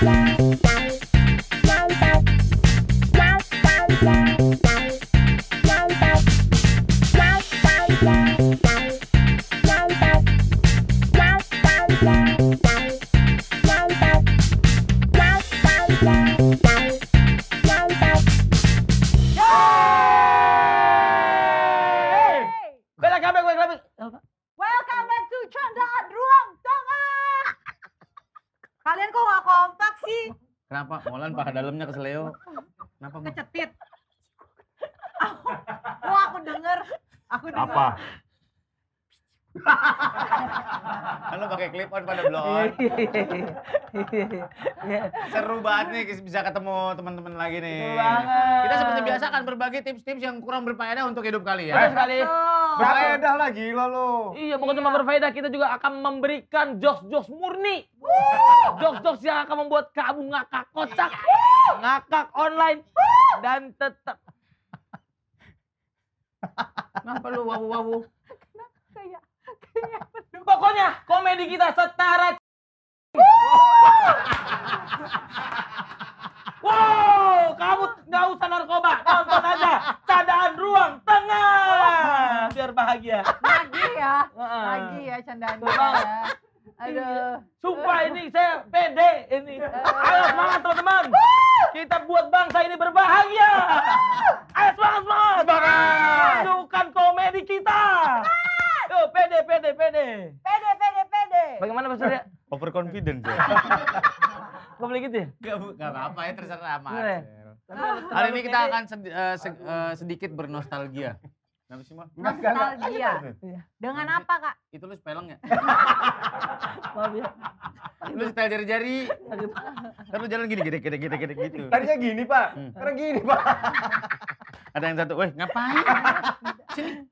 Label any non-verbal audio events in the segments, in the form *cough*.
Bye. telepon pada blon. Iya, iya, iya, Seru banget nih bisa ketemu teman-teman lagi nih. Seru banget. Kita seperti biasa akan berbagi tips-tips yang kurang berfaedah untuk hidup kalian. Betul sekali. Berfaedah lagi lo lo. Iya, bukan cuma berfaedah, kita juga akan memberikan jokes-jokes murni. Jokes-jokes yang akan membuat kamu ngakak kocak, ngakak online, dan tetap Kenapa lu wawu-wawu? Pokoknya komedi kita setara. *laughs* wow, kamu nggak usah narkoba, nonton aja candaan ruang tengah biar bahagia. Lagi ya, lagi ya candaan ya. Aduh. Iya. Sumpah ini saya pede ini. Ayo semangat teman-teman. Kita buat bangsa ini berbahagia. confident ya. Gak *laughs* boleh gitu ya? Gak, apa-apa ya terserah sama iya. Hari ini kita akan eh, eh, sedikit bernostalgia. Kenapa sih, Mas? Nostalgia. Iya. Dengan apa, Kak? Itu lu spelong ya? *laughs* Maaf ya. Lu setel jari-jari. Terus jalan gini, gede, gini, gini, gini gitu. Tadinya gini, Pak. Sekarang hmm. gini, Pak. Ada yang satu, weh, ngapain? Sini, *laughs*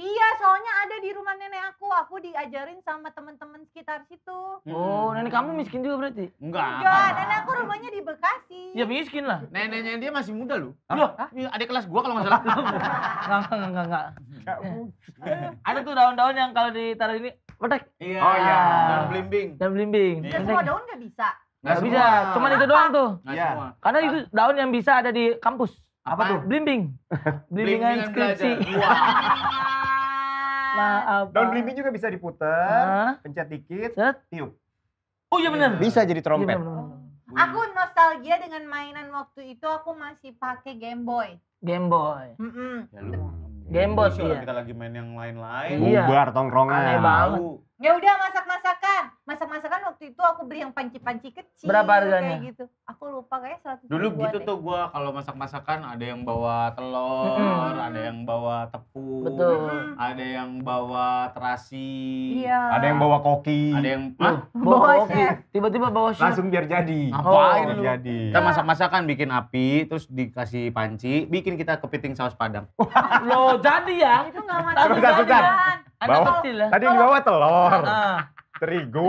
Iya, soalnya ada di rumah nenek aku. Aku diajarin sama teman-teman sekitar situ. Oh, hmm. nenek kamu miskin juga berarti? Enggak. Enggak, nenek aku rumahnya di Bekasi. Ya miskin lah. Neneknya dia masih muda loh. Loh, ada kelas gua kalau nggak salah. *laughs* enggak, enggak, enggak, enggak. Enggak Ada tuh daun-daun yang kalau ditaruh ini petek. Iya. Oh iya, daun belimbing. Daun belimbing. Iya. Semua daun nggak bisa. Nggak bisa, Cuma itu doang tuh. Iya. Karena itu daun yang bisa ada di kampus. Apa, tuh? Blimbing. Blimbingan skripsi. Wah. *laughs* Maaf. Daun belimbing juga bisa diputer, pencet dikit, Set. tiup. Oh iya benar. Iya. Bisa jadi trompet. Iya, oh. Aku nostalgia dengan mainan waktu itu aku masih pakai Game Boy. Game Boy. Ya, Game Boy Kalau Iya. Kita lagi main yang lain-lain. Iya. Bubar tongkrongan. Aneh Ya udah masak-masak masak-masakan waktu itu aku beli yang panci-panci kecil berapa harganya kayak gitu aku lupa kayak satu dulu gitu deh. tuh gue kalau masak-masakan ada yang bawa telur ada yang bawa tepung betul ada yang bawa terasi iya. ada yang bawa koki ada yang ah, bawa, bawa koki tiba-tiba bawa chef. langsung biar jadi apa oh, jadi kita masak-masakan bikin api terus dikasih panci bikin kita kepiting saus padang *laughs* lo jadi ya itu gak masak. sudah bawa, ya? tadi yang dibawa telur ah terigu.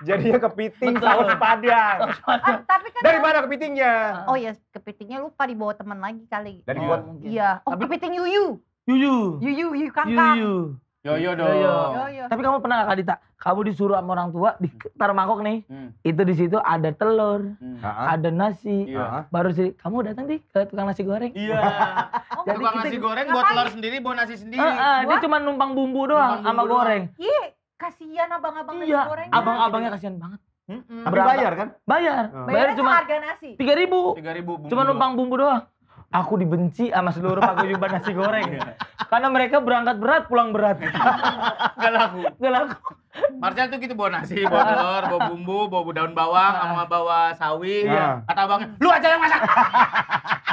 Jadinya kepiting Betul. saus padang. Ah, tapi kan dari mana kepitingnya? Oh ya, kepitingnya lupa dibawa teman lagi kali. Dari mana Oh, iya. Oh, tapi... kepiting yuyu. Yuyu. Yuyu, yuyu kangkang. Yuyu. Yoyo dong. Yoyo. Yoyo. Tapi kamu pernah gak Dita? Kamu disuruh sama orang tua, di, hmm. taruh mangkok nih. Hmm. Itu di situ ada telur, hmm. ada nasi. Iya. Baru sih, kamu datang di ke tukang nasi goreng. Iya. *laughs* oh, tukang nasi goreng buat telur sendiri, buat nasi sendiri. Uh, dia cuma numpang bumbu doang sama goreng kasihan abang-abang iya. gorengnya. Abang-abangnya kasihan banget. Hmm, hmm. Bayar kan? Bayar. Hmm. Oh. Bayar cuma harga nasi. Tiga ribu. Tiga ribu. cuma numpang bumbu doang aku dibenci sama seluruh paguyuban nasi goreng. Iya. Karena mereka berangkat berat, pulang berat. Gak laku. Gak laku. Marcel tuh gitu bawa nasi, bawa telur, bawa bumbu, bawa daun bawang, iya. sama bawa sawi. Iya. iya. Kata abangnya, lu aja yang masak.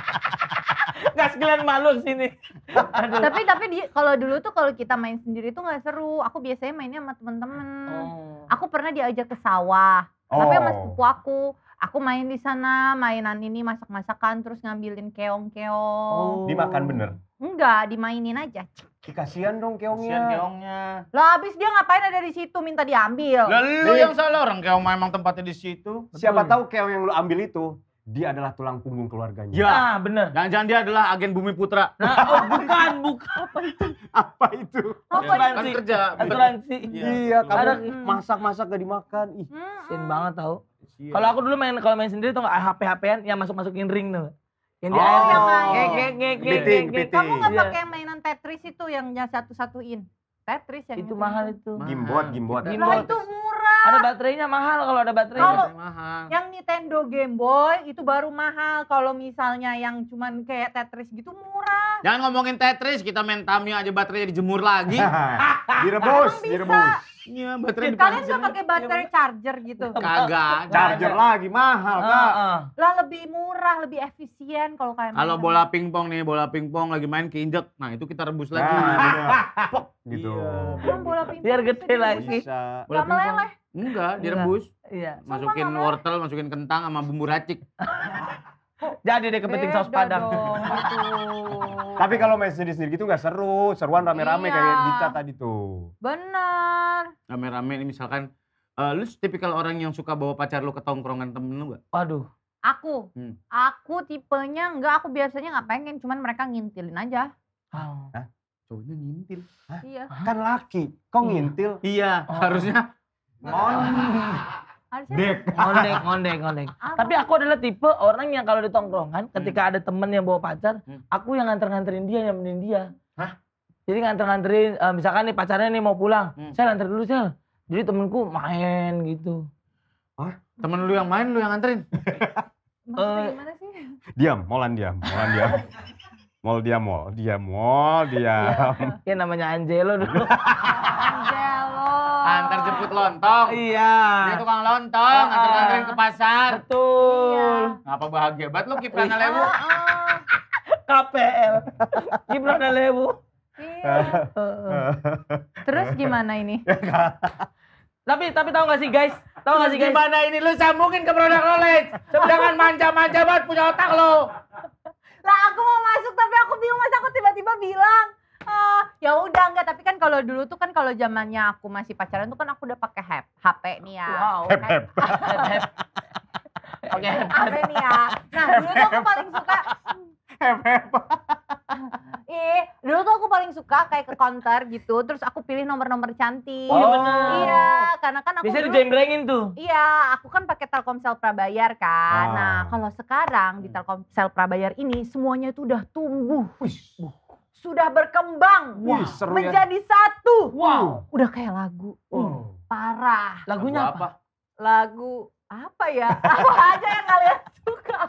*laughs* Gak sekalian malu sini. Aduh. Tapi tapi di kalau dulu tuh kalau kita main sendiri tuh nggak seru. Aku biasanya mainnya sama temen-temen. Oh. Aku pernah diajak ke sawah. Oh. Tapi sama oh. sepupu aku aku main di sana mainan ini masak-masakan terus ngambilin keong-keong oh. dimakan bener enggak dimainin aja Kasihan dong keongnya. Kasihan keongnya. lo abis dia ngapain ada di situ minta diambil. Lalu lu yang salah orang keong memang tempatnya di situ. Siapa Betul. tahu keong yang lu ambil itu dia adalah tulang punggung keluarganya. Ya, ah, bener. Dan jangan dia adalah agen Bumi Putra. Nah, oh, bukan, bukan. Apa itu? Apa itu? Apa ya, kan kerja. Asuransi. Iya, ya, kamu hmm. masak-masak gak dimakan. Ih, hmm. banget tau. Iya. Kalau aku dulu main kalau main sendiri tuh HP-HPan ah, yang masuk-masukin ring tuh. Yang di oh, air yang ngek ngek ngek Kamu enggak iya. pakai mainan Tetris itu yang satu-satuin? Tetris yang itu mahal itu. Gimbot, gimbot. Gimbot itu murah. Ada baterainya mahal kalau ada baterainya. Kalau mahal. Yang Nintendo Game Boy itu baru mahal. Kalau misalnya yang cuman kayak Tetris gitu murah. Jangan ngomongin Tetris, kita main Tamiya aja baterainya dijemur lagi. *laughs* direbus, direbus. Iya, baterai Kalian nggak pakai baterai ya, charger gitu? Kagak. Charger lagi mahal, Kak. Uh, Lah lebih murah, lebih efisien kalau kalian Kalau bola pingpong nih, bola pingpong lagi main keinjek. Nah, itu kita rebus lagi. Nah, *laughs* Pok gitu. Iya. Kan bola pingpong. Biar gede lagi. Bola meleleh. Enggak, direbus. Iya. Masukin wortel, masukin kentang sama bumbu racik. *laughs* Jadi deh kepenting saus padang. Dong, gitu. Tapi kalau main sendiri-sendiri gitu nggak seru, seruan rame-rame iya. kayak Dita tadi tuh. Benar. Rame-rame ini misalkan, uh, lu tipikal orang yang suka bawa pacar lu ke tongkrongan temen lu gak? Waduh. Aku, hmm. aku tipenya nggak, aku biasanya nggak pengen, cuman mereka ngintilin aja. Oh. Cowoknya ngintil? Iya. Hah? Iya. Kan laki, kok iya. ngintil? Iya, oh. harusnya. oh. *laughs* Dek. *laughs* Ngondek, ngondek, ngondek. Tapi aku adalah tipe orang yang kalau ditongkrongan, hmm. ketika hmm. ada temen yang bawa pacar, hmm. aku yang nganter-nganterin dia, yang menin dia. Hah? Jadi nganter-nganterin, uh, misalkan nih pacarnya nih mau pulang, hmm. saya nganter dulu, sel. Jadi temenku main gitu. Hah? Temen lu yang main, lu yang nganterin? *laughs* Maksudnya uh, gimana sih? Diam, molan diam, molan diam. *laughs* mol dia mol dia mol, dia. Ya namanya Angelo dulu. Angel. Antar jemput lontong. Iya. Dia tukang lontong, ah, antar-antarin ke pasar. Betul. Iya. Ngapa bahagia banget lu Kiprana Lewu? KPL. Kiprana Lewu. Iya. Ah, ah. iya. *laughs* Terus gimana ini? tapi tapi tahu gak sih guys? Tahu gak sih guys? Gimana ini lu sambungin ke produk knowledge? Jangan manja-manja banget punya otak lo. Lah aku mau masuk tapi aku bingung masa aku tiba-tiba bilang Ah, ya udah enggak tapi kan kalau dulu tuh kan kalau zamannya aku masih pacaran tuh kan aku udah pakai HP, HP nih ya wow HP. HP oke HP nih ya nah dulu tuh aku paling suka HP. HP Ih, dulu tuh aku paling suka kayak ke konter gitu, terus aku pilih nomor-nomor cantik. Oh, iya, bener. Iya, karena kan aku Bisa dulu, dijembrengin tuh. Iya, aku kan pakai Telkomsel Prabayar kan. Ah. Nah, kalau sekarang di hmm. Telkomsel Prabayar ini semuanya itu udah tumbuh. Wih sudah berkembang wow. Seru ya. menjadi ya. satu. Wow. Udah kayak lagu. Wow. Parah. Lagunya lagu apa? apa? Lagu apa ya? apa aja yang kalian suka?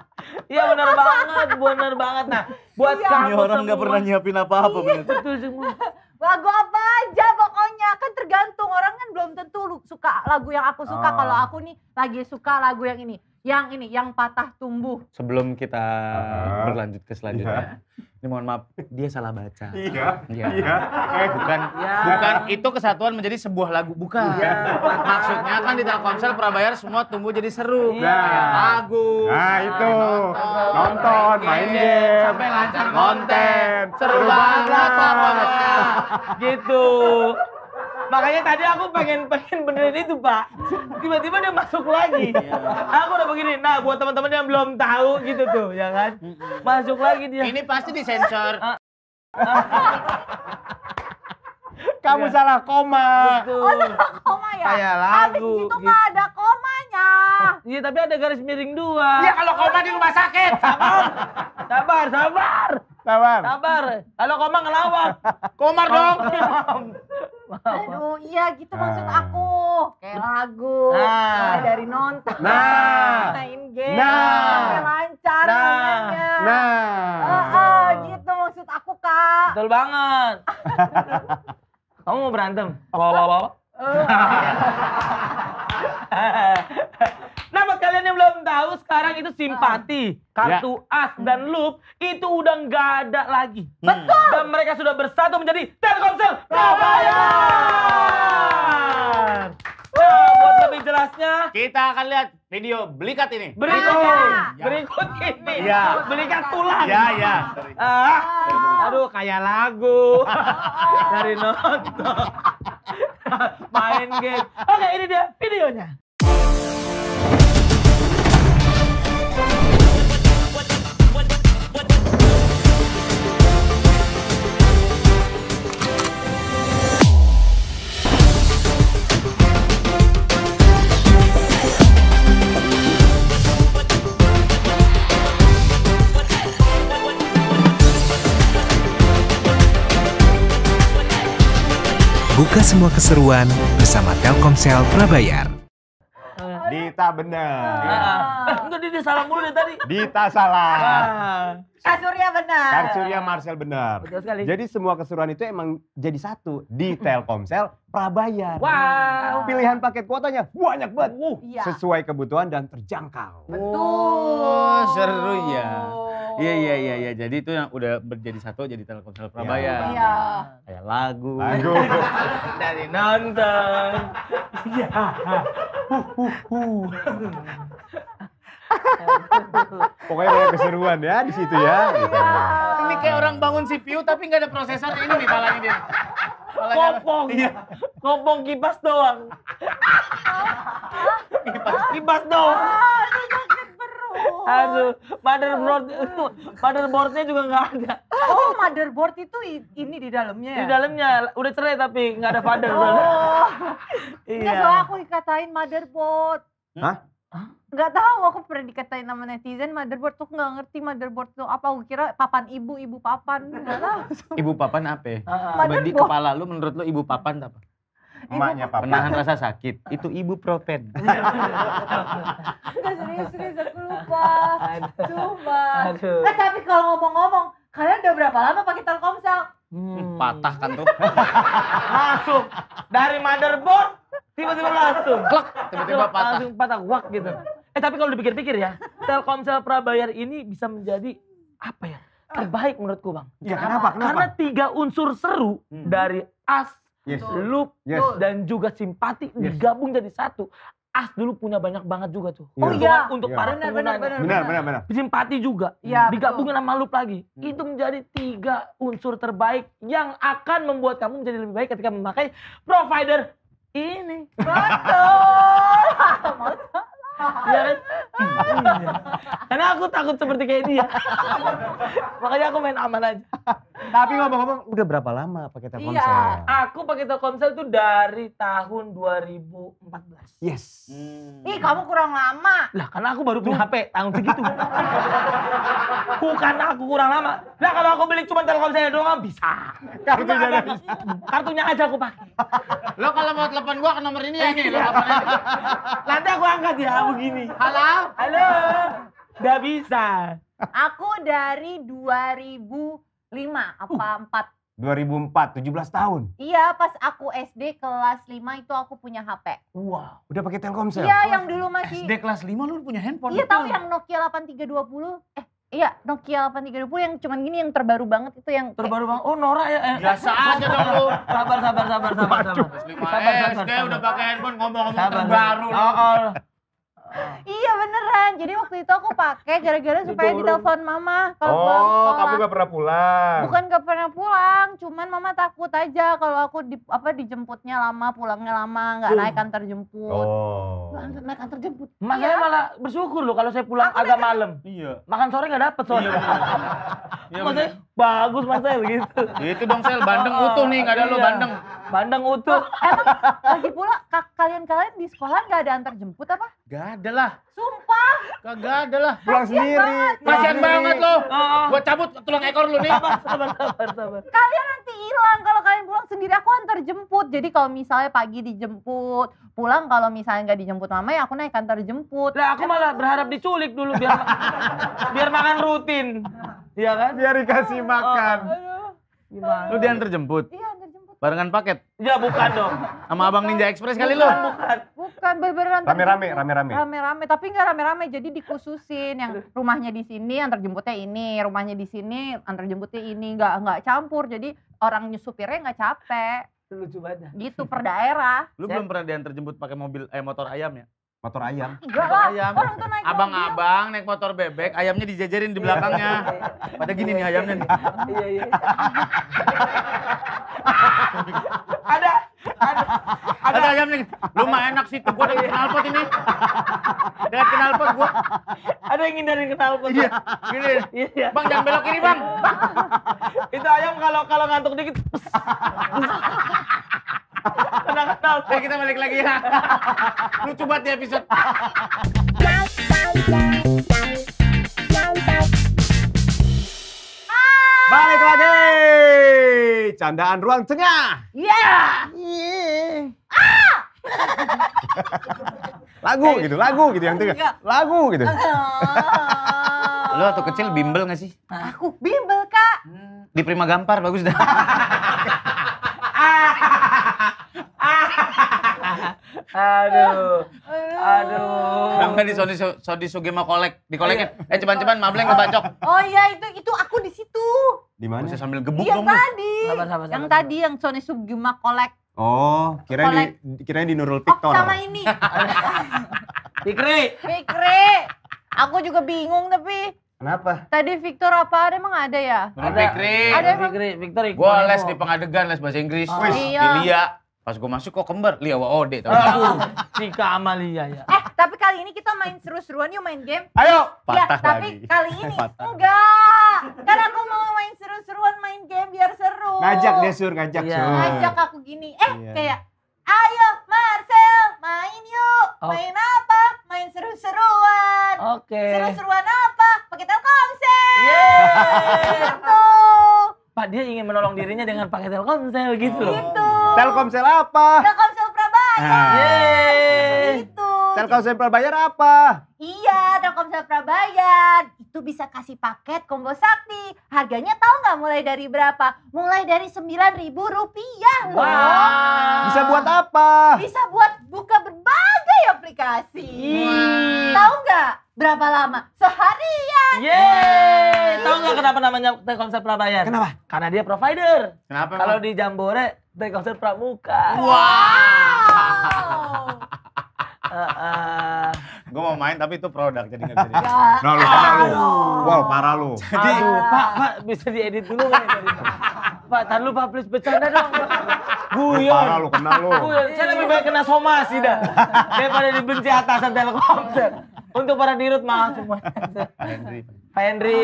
Iya benar banget, benar banget. Nah, buat iya, kamu orang nggak pernah nyiapin apa-apa iya. Betul semua. lagu apa aja pokoknya kan tergantung orang kan belum tentu suka lagu yang aku suka. Oh. Kalau aku nih lagi suka lagu yang ini yang ini yang patah tumbuh sebelum kita uh, berlanjut ke selanjutnya iya. ini mohon maaf dia salah baca iya iya, iya. Eh, bukan iya. bukan itu kesatuan menjadi sebuah lagu bukan iya. maksudnya kan di Telkomsel Prabayar semua tumbuh jadi seru iya. lagu nah itu nonton, nonton main game, iya. game sampai lancar konten seru banget. gitu Makanya tadi aku pengen pengen benerin itu, Pak. Tiba-tiba dia masuk lagi. Aku udah begini. Nah, buat teman-teman yang belum tahu gitu tuh, ya kan? Masuk lagi dia. Ini pasti disensor. Ah. Kamu ya. salah koma. Betul. Oh, salah koma ya? Kayak lagu. Habis itu gitu. gak ada komanya. Iya, tapi ada garis miring dua. Iya, kalau koma di rumah sakit. Sabar. sabar, sabar. Sabar. Sabar. Kalau koma ngelawak. Komar dong aduh iya gitu maksud ah. aku kayak nah. lagu nah. dari nonton nah main game nah. lancar nah. Mainnya. nah uh, uh, gitu maksud aku kak betul banget *laughs* kamu mau berantem apa apa apa *laughs* nah buat kalian yang belum tahu sekarang itu simpati, ah. kartu as ya. dan hmm. loop itu udah nggak ada lagi. Hmm. Betul. Dan mereka sudah bersatu menjadi Telkomsel Prabayar. Nah, buat lebih jelasnya kita akan lihat video belikat ini. Berikut, ya. berikut ini. Ya. Belikat tulang. Ya, ya. Ah, aduh kayak lagu dari nonton. *laughs* main game. Oke, ini dia videonya. Buka semua keseruan bersama Telkomsel Prabayar. Di Dita benar. Ah. Iya. Ah. Eh, enggak Dita salah mulu dari tadi. Dita salah. Kasurya benar. Kasurya Marcel benar. Betul sekali. Jadi semua keseruan itu emang jadi satu di hmm. Telkomsel Prabayar. Wow. Pilihan paket kuotanya banyak banget. Uh, iya. Sesuai kebutuhan dan terjangkau. Betul. Oh, seru ya. Iya iya iya ya. Jadi itu yang udah menjadi satu jadi Telkomsel Prabayar. Iya. iya. Kayak lagu. Lagu. *laughs* Dari nonton. Iya. *laughs* Uh, uh, uh. Pokoknya banyak keseruan ya di situ ya. Iya. Gitu. Ini kayak orang bangun CPU tapi nggak ada prosesor ini nih palanya ini. Kopong. Kopong iya. kipas doang. kipas. Kipas doang. Ah, aduh, motherboard *laughs* motherboardnya juga nggak ada. Oh, motherboard itu ini di dalamnya ya? Di dalamnya, udah cerai tapi nggak ada father. Oh. iya. Enggak, soal aku dikatain motherboard. Hah? Gak tahu aku pernah dikatain nama netizen motherboard tuh gak ngerti motherboard tuh apa aku kira papan ibu ibu papan nggak tahu *laughs* ibu papan apa uh, di kepala lu menurut lu ibu papan apa emaknya papan Menahan rasa sakit itu ibu propen. gak *laughs* serius-serius aku lupa. cuma Aduh. Eh tapi kalau ngomong-ngomong, kalian udah berapa lama pakai Telkomsel? Hmm. Patah kan tuh. *laughs* Masuk dari motherboard Tiba-tiba langsung. Klak, tiba-tiba patah. Langsung patah, wak gitu. Eh tapi kalau dipikir-pikir ya, Telkomsel Prabayar ini bisa menjadi apa ya? Terbaik menurutku bang. Ya kenapa? kenapa? Karena tiga unsur seru hmm. dari as, yes. loop, yes. dan juga simpati yes. digabung jadi satu. As dulu punya banyak banget juga tuh. Iya. Oh iya. Untuk iya. para benar, benar, benar, benar, benar, Simpati juga. Iya. Digabungin sama loop lagi. Hmm. Itu menjadi tiga unsur terbaik yang akan membuat kamu menjadi lebih baik ketika memakai provider ini betul *laughs* iya kan? Iya. Karena aku takut seperti kayak dia. *laughs* Makanya aku main aman aja. Tapi ngomong-ngomong udah berapa lama pakai Telkomsel? Iya, aku pakai Telkomsel tuh dari tahun 2014. Yes. Hmm. Ih, kamu kurang lama. Lah, karena aku baru punya HP tahun segitu. Bukan aku kurang lama. Lah, kalau aku beli cuma Telkomsel doang bisa. Kartunya aja, bisa. Kartunya aja aku pakai. Lo kalau mau telepon gua ke nomor ini ya ini. lo iya. Nanti aku angkat ya begini. Halo. Halo. Udah bisa. Aku dari 2000 Lima apa uh. empat? empat 2004, 17 tahun. Iya, pas aku SD kelas 5 itu aku punya HP. Wow, udah pakai Telkomsel. Iya, yang dulu masih SD kelas 5 lu punya handphone. Iya, tahu yang Nokia 8320? Eh, iya, Nokia 8320 yang cuman gini yang terbaru banget itu yang Terbaru banget. Oh, Nora ya. Eh. eh. Biasa aja dong lu. *laughs* Sabar, sabar, sabar, sabar, sabar. Sabar, sabar, sabar. udah pakai handphone ngomong-ngomong terbaru. Oh, oh iya beneran. Jadi waktu itu aku pakai gara-gara supaya ditelepon mama. Kalau oh, pulang kamu gak pernah pulang? Bukan gak pernah pulang, cuman mama takut aja kalau aku di, apa dijemputnya lama, pulangnya lama, nggak naik kantor jemput. Oh. naik kantor jemput. Makanya iya. malah bersyukur loh kalau saya pulang aku agak malam. Iya. Makan sore nggak dapet soalnya. Iya, *laughs* iya. Maksudnya bagus mas saya begitu. Itu dong sel, bandeng utuh nih, nggak ada iya. lo bandeng. Bandeng utuh. Oh, lagi pula kalian-kalian di sekolah nggak ada antar jemput apa? Gak ada lah. Sumpah. Gak ada lah. Pulang sendiri. Kasian banget lo. Oh. Gua oh, oh. cabut tulang ekor lu nih. Sabar, sabar, sabar, Kalian nanti hilang kalau kalian pulang sendiri aku antar jemput. Jadi kalau misalnya pagi dijemput, pulang kalau misalnya nggak dijemput mama ya aku naik antar jemput. Lah aku malah berharap diculik dulu biar biar makan rutin. Iya kan? Biar dikasih oh, makan. Oh, Gimana? Lu diantar jemput? Iya, Barengan paket? Ya bukan dong. Sama Abang Ninja Express kali bukan, lo? Bukan, bukan. berberan. Rame-rame, rame-rame. Rame-rame, tapi nggak rame-rame. Jadi dikhususin yang rumahnya di sini, antar jemputnya ini, rumahnya di sini, antar jemputnya ini, nggak nggak campur. Jadi orang nyusupirnya nggak capek. Lucu banget. Gitu per daerah. Lu belum pernah diantar jemput pakai mobil eh motor ayam ya? Motor ayam. Enggak lah. Ayam. Orang tuh naik Abang-abang naik motor bebek, ayamnya dijajarin di belakangnya. Iya. Pada gini nih ayamnya nih. Iya, iya. *laughs* ada ada ada ayam nih lumayan enak sih tuh gua ada kenalpot ini Dari kenalpot gua ada yang dari kenalpot iya gini ada, iya. bang jangan belok kiri bang itu ayam kalau kalau ngantuk dikit kena ada, nah, kita balik lagi ya lucu banget di episode balik lagi candaan ruang tengah. Iya. Yeah. Ah! lagu eh. gitu, lagu gitu yang tengah. Lagu gitu. Oh. Lu waktu kecil bimbel gak sih? Aku bimbel, Kak. Hmm. Di Prima Gampar bagus dah. aduh, aduh. Namanya di Sony Sodi Sugema kolek, di koleknya. Iya. Eh cuman-cuman mableng ngebacok. Oh iya itu itu aku di situ. Di mana? Bisa sambil gebuk yang dong. yang tadi. Sabar, sabar, sabar, Yang sabar. tadi yang Sony Sugima collect. Oh, kira di kira di Nurul Oh, sama ini. *laughs* Fikri. Fikri. Aku juga bingung tapi Kenapa? tadi Victor apa ada emang ada ya? Ada. Fikri. Ada Fikri, Victor Gua les di pengadegan, les bahasa Inggris. Oh, Iya. Ilya. Pas gue masuk kok kembar, Lia wa Ode tau. Cika ah. Amalia ya. Eh, tapi kali ini kita main seru-seruan yuk main game. Ayo. Ya, Patah ya, tapi lagi. kali ini *laughs* Patah. enggak. Karena aku mau main seru-seruan main game biar seru. Ngajak dia sur, ngajak yeah. sur. Ngajak aku gini. Eh, yeah. kayak Ayo Marcel, main yuk. Oh. Main apa? Main seru-seruan. Oke. Okay. Seru-seruan apa? Pakai Telkomsel. Yeah, gitu. Pak dia ingin menolong dirinya dengan pakai Telkomsel gitu Oh. Gitu. Telkomsel apa? Telkomsel Prabayar. Ah. Gitu. Telkomsel Prabayar apa? Iya, Telkomsel Prabayar. Itu bisa kasih paket combo sakti. Harganya tahu nggak mulai dari berapa? Mulai dari sembilan ribu rupiah loh. Wow. Bisa buat apa? Bisa buat buka berbagai aplikasi. Wow. Tahu nggak? Berapa lama? Seharian. Yeay. Tahu nggak kenapa namanya Telkomsel Prabayar? Kenapa? Karena dia provider. Kenapa? Kalau di Jambore Telkomsel Pramuka. Wow. uh, uh. Gue mau main tapi itu produk jadi gak jadi. Ya, nah, lu, lu. Wow, parah lu. Jadi, Pak, Pak bisa diedit dulu kan jadi. Pak, tahan lu Pak, please bercanda dong. Guyon. Parah lu, kena lu. Guyon, saya lebih baik kena somasi dah. Daripada dibenci atasan Telkomsel. Untuk para dirut mah semua. Henry. Pak Henry.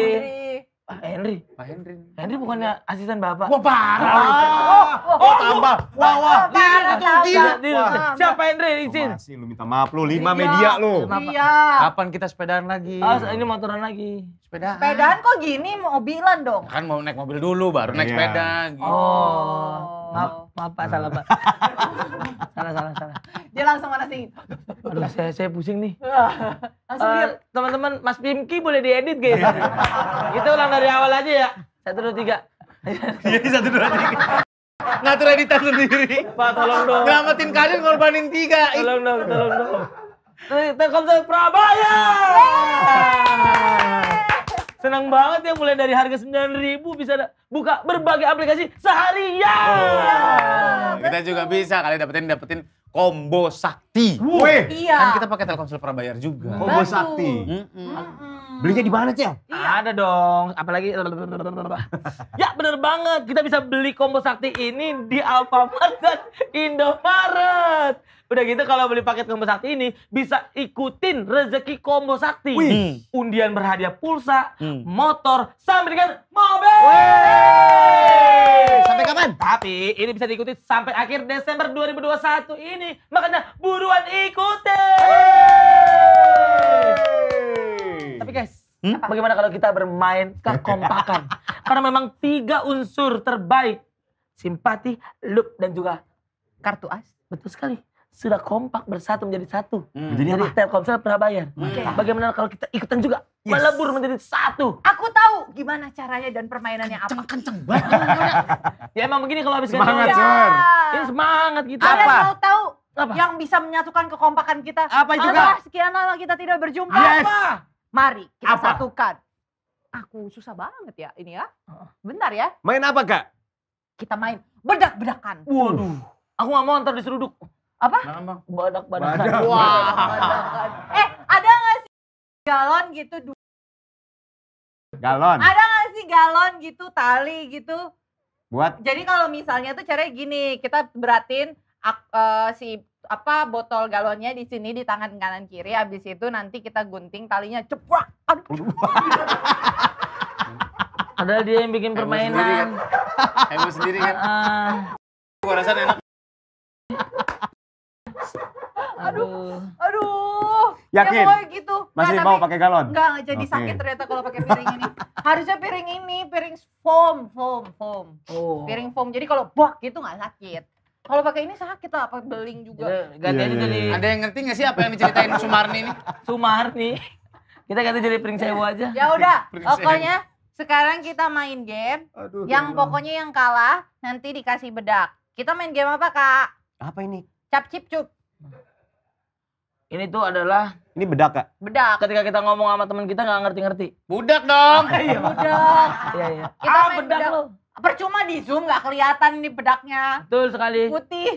Pak Henry. Pak Henry. Henry bukannya asisten Bapak. Wah, parah. Ah. Oh, oh, oh, tambah. Oh, wah, wah. Siapa Henry izin? Masih lu minta maaf lu, lima iya. media lu. Iya. Kapan kita sepedaan lagi? Oh, ini motoran lagi. Sepedaan. Sepedaan kok gini mobilan dong? Kan mau naik mobil dulu baru naik iya. sepeda gitu. Oh maaf, maaf Pak, salah Pak. *laughs* salah, salah, salah. Dia langsung mana sih? Aduh, saya, saya pusing nih. *laughs* langsung eh, Teman-teman, Mas Pimki boleh diedit gak ya? Kita ulang dari awal aja ya. Satu, dua, tiga. Iya, satu, dua, tiga. Ngatur editan sendiri. Pak, tolong dong. Ngelamatin kalian ngorbanin tiga. Tolong dong, tolong dong. Telkomsel Prabaya! Yeah! Senang banget ya mulai dari harga 9000 bisa buka berbagai aplikasi seharian. Oh, kita juga bisa kalian dapetin dapetin Kombo Sakti. Wih, iya. kan kita pakai Telkomsel prabayar juga. Kombo Sakti. Mm -mm. Belinya di mana, Cel? Iya. Ada dong, apalagi *laughs* Ya, bener banget. Kita bisa beli Kombo Sakti ini di Alfamart dan Indomaret. Udah gitu kalau beli paket Kombo Sakti ini bisa ikutin rezeki Kombo Sakti. Wih. Hmm. Undian berhadiah pulsa, hmm. motor, sampai dengan mobil. Wih. Sampai kapan? Tapi ini bisa diikuti sampai akhir Desember 2021 ini ini. Makanya buruan ikuti. Hey. Tapi guys, hmm? bagaimana kalau kita bermain kekompakan? *laughs* Karena memang tiga unsur terbaik. Simpati, loop, dan juga kartu as. Betul sekali sudah kompak bersatu menjadi satu. Hmm. Jadi apa? Telkomsel pernah bayar. Hmm. Okay. Bagaimana kalau kita ikutan juga yes. melebur menjadi satu? Aku tahu gimana caranya dan permainannya kenceng, apa. Kenceng banget. *laughs* ya emang begini kalau habis semangat, ganti. Semangat, iya. ya. Ini semangat kita. Kalian mau tahu apa? yang bisa menyatukan kekompakan kita? Apa itu Alah, sekian lama kita tidak berjumpa. Yes. Apa? Mari kita apa? satukan. Aku susah banget ya ini ya. Bentar ya. Main apa Kak? Kita main bedak-bedakan. Waduh. Aku gak mau ntar diseruduk apa? Badak-badakan. Badak, Wah. Badak, eh, ada nggak sih galon gitu? Galon. Ada nggak sih galon gitu, tali gitu? Buat. Jadi kalau misalnya tuh caranya gini, kita beratin uh, si apa botol galonnya di sini di tangan kanan kiri, abis itu nanti kita gunting talinya ceprak. ada dia yang bikin permainan. Emang sendiri kan? Emang sendiri kan? Ah, ah. Gua rasa enak. Aduh, aduh. Ya Yakin? Ya, gitu. Masih nah, mau pakai galon? Enggak, jadi okay. sakit ternyata kalau pakai piring ini. Harusnya piring ini, piring foam, foam, foam. Oh. Piring foam. Jadi kalau bok gitu nggak sakit. Kalau pakai ini sakit lah, apa beling juga. Ganti aja jadi. Iya, iya, iya. Ada yang ngerti nggak sih apa yang diceritain Sumarni ini? Sumarni. Kita ganti jadi piring sewo ya aja. Ya udah, *laughs* pokoknya sekarang kita main game. Aduh, yang pokoknya yang kalah nanti dikasih bedak. Kita main game apa, Kak? Apa ini? Cap cip cup ini tuh adalah ini bedak kak bedak ketika kita ngomong sama teman kita nggak ngerti-ngerti budak dong ah, iya *laughs* budak iya iya kita ah, bedak, bedak. lo percuma di zoom nggak kelihatan ini bedaknya betul sekali putih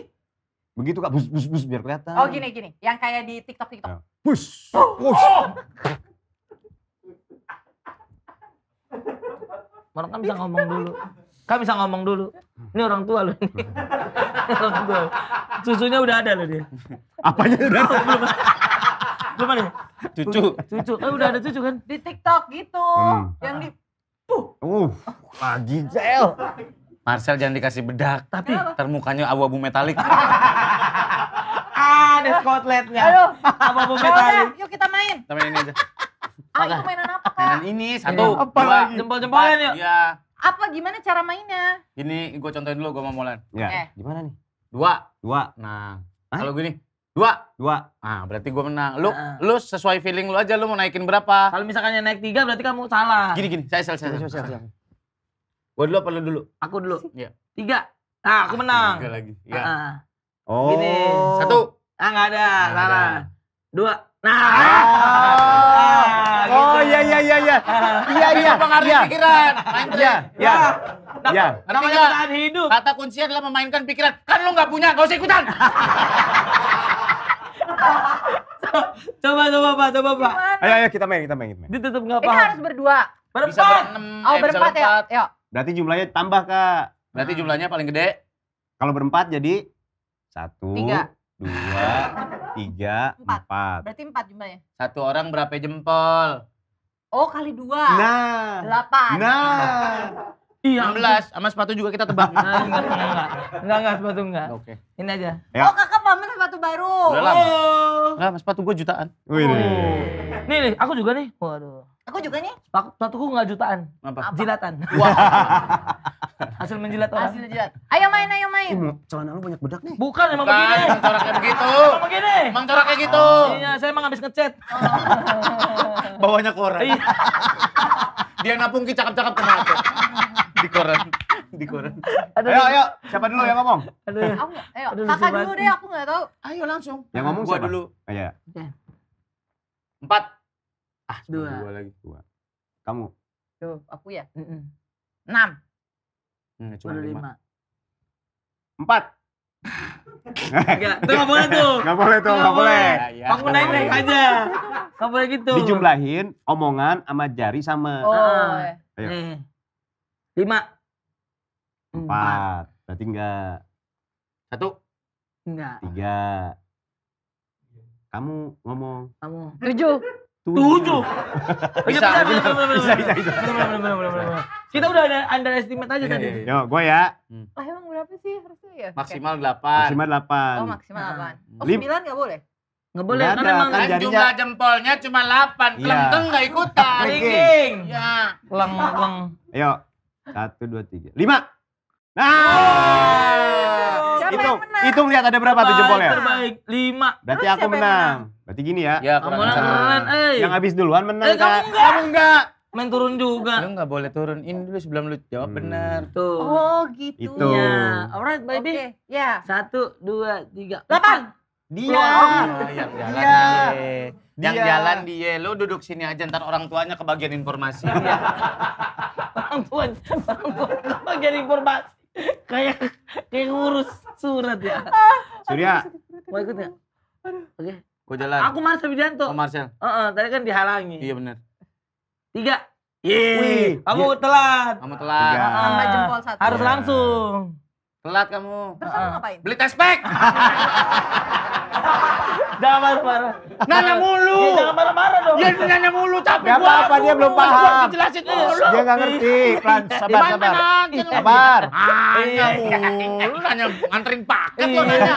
begitu kak bus bus bus biar kelihatan oh gini gini yang kayak di tiktok tiktok bus ya. bus oh. orang kan bisa ngomong dulu Kak bisa ngomong dulu. Ini orang tua loh. *laughs* orang tua. Cucunya udah ada loh dia. Apanya udah ada? Belum. ada. Cucu. Cucu. Eh udah ada cucu kan? Di TikTok gitu. Hmm. Yang di Puh. Uh, lagi Zel. Marcel jangan dikasih bedak. Tapi termukanya abu-abu metalik. ah, ada skotletnya. Aduh, abu-abu metalik. Yuk kita main. Kita main ini aja. Ah, itu mainan apa, Kak? Mainan ini, satu, apa dua. Jempol-jempolan yuk. Iya. Apa gimana cara mainnya? Gini gue contohin dulu gue mau Molan. Ya. Okay. Gimana nih? Dua. Dua. Nah, kalau gini dua dua nah berarti gue menang lu nah. lu sesuai feeling lu aja lu mau naikin berapa kalau misalkan naik tiga berarti kamu salah gini gini saya salah saya salah gue dulu apa lu dulu aku dulu Iya. tiga nah aku ah, menang tiga lagi Iya. Ah, ah. oh gini satu ah nggak ada salah dua Nah. Ah. Ah, gitu. oh iya iya iya iya. Iya iya. Pengaruh iya. pikiran. Iya iya. Ah. Iya. Namanya bertahan hidup. Kata kuncinya adalah memainkan pikiran. Kan lu nggak punya, nggak usah ikutan. *laughs* coba coba pak, coba pak. Ayo ayo kita main, kita main, kita main. Dia tetap nggak paham. Ini harus berdua. Berempat. Bisa eh, oh, eh, berempat, bisa berempat. Ya. Berarti jumlahnya tambah kak. Berarti jumlahnya paling gede. Kalau berempat jadi satu, tiga, dua, *laughs* tiga, empat. empat. Berarti empat jumlahnya? Satu orang berapa jempol? Oh kali dua. Nah. Delapan. Nah. *laughs* Iya. belas sama sepatu juga kita tebak. *laughs* Nah, enggak, enggak, enggak. Enggak, enggak sepatu enggak. Oke. Okay. Ini aja. Ya. Oh, Kakak pamer sepatu baru. Udah Oh. Enggak, sepatu gua jutaan. Wih. Oh. Nih, nih, aku juga nih. Waduh. Aku juga nih. Pak, sepatuku nggak jutaan. Apa? Jilatan. Wow. *laughs* Hasil menjilat orang. Hasil jilat. Ayo main, ayo main. Ini celana lu banyak bedak nih. Bukan, emang Bukan, begini. Emang coraknya begitu. *laughs* Emang begini. Emang coraknya gitu. Oh, iya, saya emang habis ngecat. Oh. *laughs* Bawanya koran. Iya. Dia ki cakep-cakep kena aku. Di koran. Di koran. Aduh, ayo, ayo. Siapa dulu yang ngomong? Aduh. Aku, ayo, Aduh, kakak dulu deh, aku nggak tahu. Ayo langsung. Yang ngomong gua siapa? dulu. Iya. Empat. Ah, dua. dua lagi dua. Kamu? Tuh, aku ya. Mm -mm. Enam. Hmm, cuma Udah lima. lima. Empat. Enggak, itu nggak boleh tuh. Nggak boleh tuh, nggak boleh. boleh. Ya, Kamu ya. naik naik aja. Nggak boleh gitu. Dijumlahin, omongan sama jari sama. Oh. Ayo. Eh. Lima. Empat. Berarti enggak. Satu. Enggak. Tiga. Kamu ngomong. Kamu. Tujuh tujuh bisa bisa bisa bisa kita udah ada estimate aja iya, tadi iya. yo gue ya lah hmm. emang berapa sih harusnya ya maksimal delapan maksimal delapan oh maksimal hmm. delapan oh sembilan nggak boleh Nggak boleh, Gak karena kan, kan jadinya... jumlah jempolnya cuma 8. Iya. Kelenteng nggak ikutan. Ringing. Ya. Leng, leng. Ayo. Satu, dua, tiga. Lima. Nah hitung, hitung lihat ada berapa tuh jempolnya. Terbaik, lima. Berarti Terus aku menang. menang. Berarti gini ya. Ya, kamu menang. eh. Yang habis duluan menang, eh, Kamu enggak. Kamu enggak. Main turun juga. Lu enggak boleh turun. Ini dulu sebelum lu jawab hmm. benar tuh. Oh gitu. Itu. Ya. Alright baby. Okay. Ya. Satu, dua, tiga, delapan. Dia. Oh, yang oh, gitu. jalan dia. dia. Yang jalan dia. Lu duduk sini aja ntar orang tuanya kebagian informasi. orang iya. *laughs* orang tuanya kebagian informasi kayak kayak ngurus surat ya. Surya, mau ikut nggak? Oke. Okay. jalan. Aku Marcel Widianto. Oh Marcel. Uh -uh, tadi kan dihalangi. Iya benar. Tiga. Yeay. Kamu yeah. telat. Kamu telat. Uh, jempol satu. Harus langsung. Telat kamu. Terus kamu ngapain? Beli tespek. *laughs* jangan marah-marah. Nana mulu. Ya, jangan marah-marah dong. Ya nana mulu tapi gak gua. apa-apa dia belum paham. Jelasin dulu. Iya, dia enggak ngerti. Pelan, iya, sabar, sabar. Sabar. Iya. Nanya mulu, nanya nganterin paket lo nanya.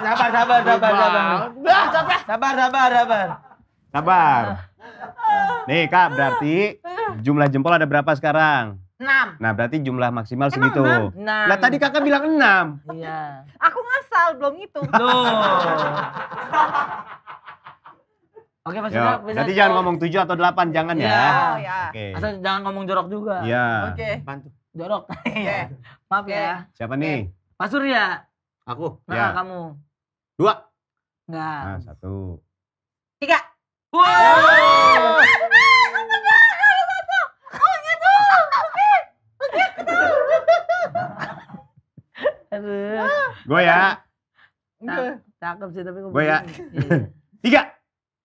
sabar, sabar, sabar, sabar. Udah, sabar. Sabar, sabar, sabar. Sabar. Nih Kak, berarti jumlah jempol ada berapa sekarang? 6. Nah berarti jumlah maksimal Emang segitu. 6? 6. Nah tadi kakak bilang 6. Iya. Aku asal belum itu. *laughs* Loh. *laughs* Oke maksudnya Yo, bisa Nanti jangan ngomong 7 atau 8 jangan ya. ya. ya. Okay. Asal jangan ngomong jorok juga. Iya. Oke. Okay. Jorok. okay. *laughs* Iya. Maaf okay. ya. Siapa okay. nih? Pak Surya. Aku. Nah, ya. kamu. Dua. Enggak. Nah, satu. Tiga. Wow. Gue ya. Nah, cakep sih tapi gue ya. Gitu. Iya. *laughs* Tiga.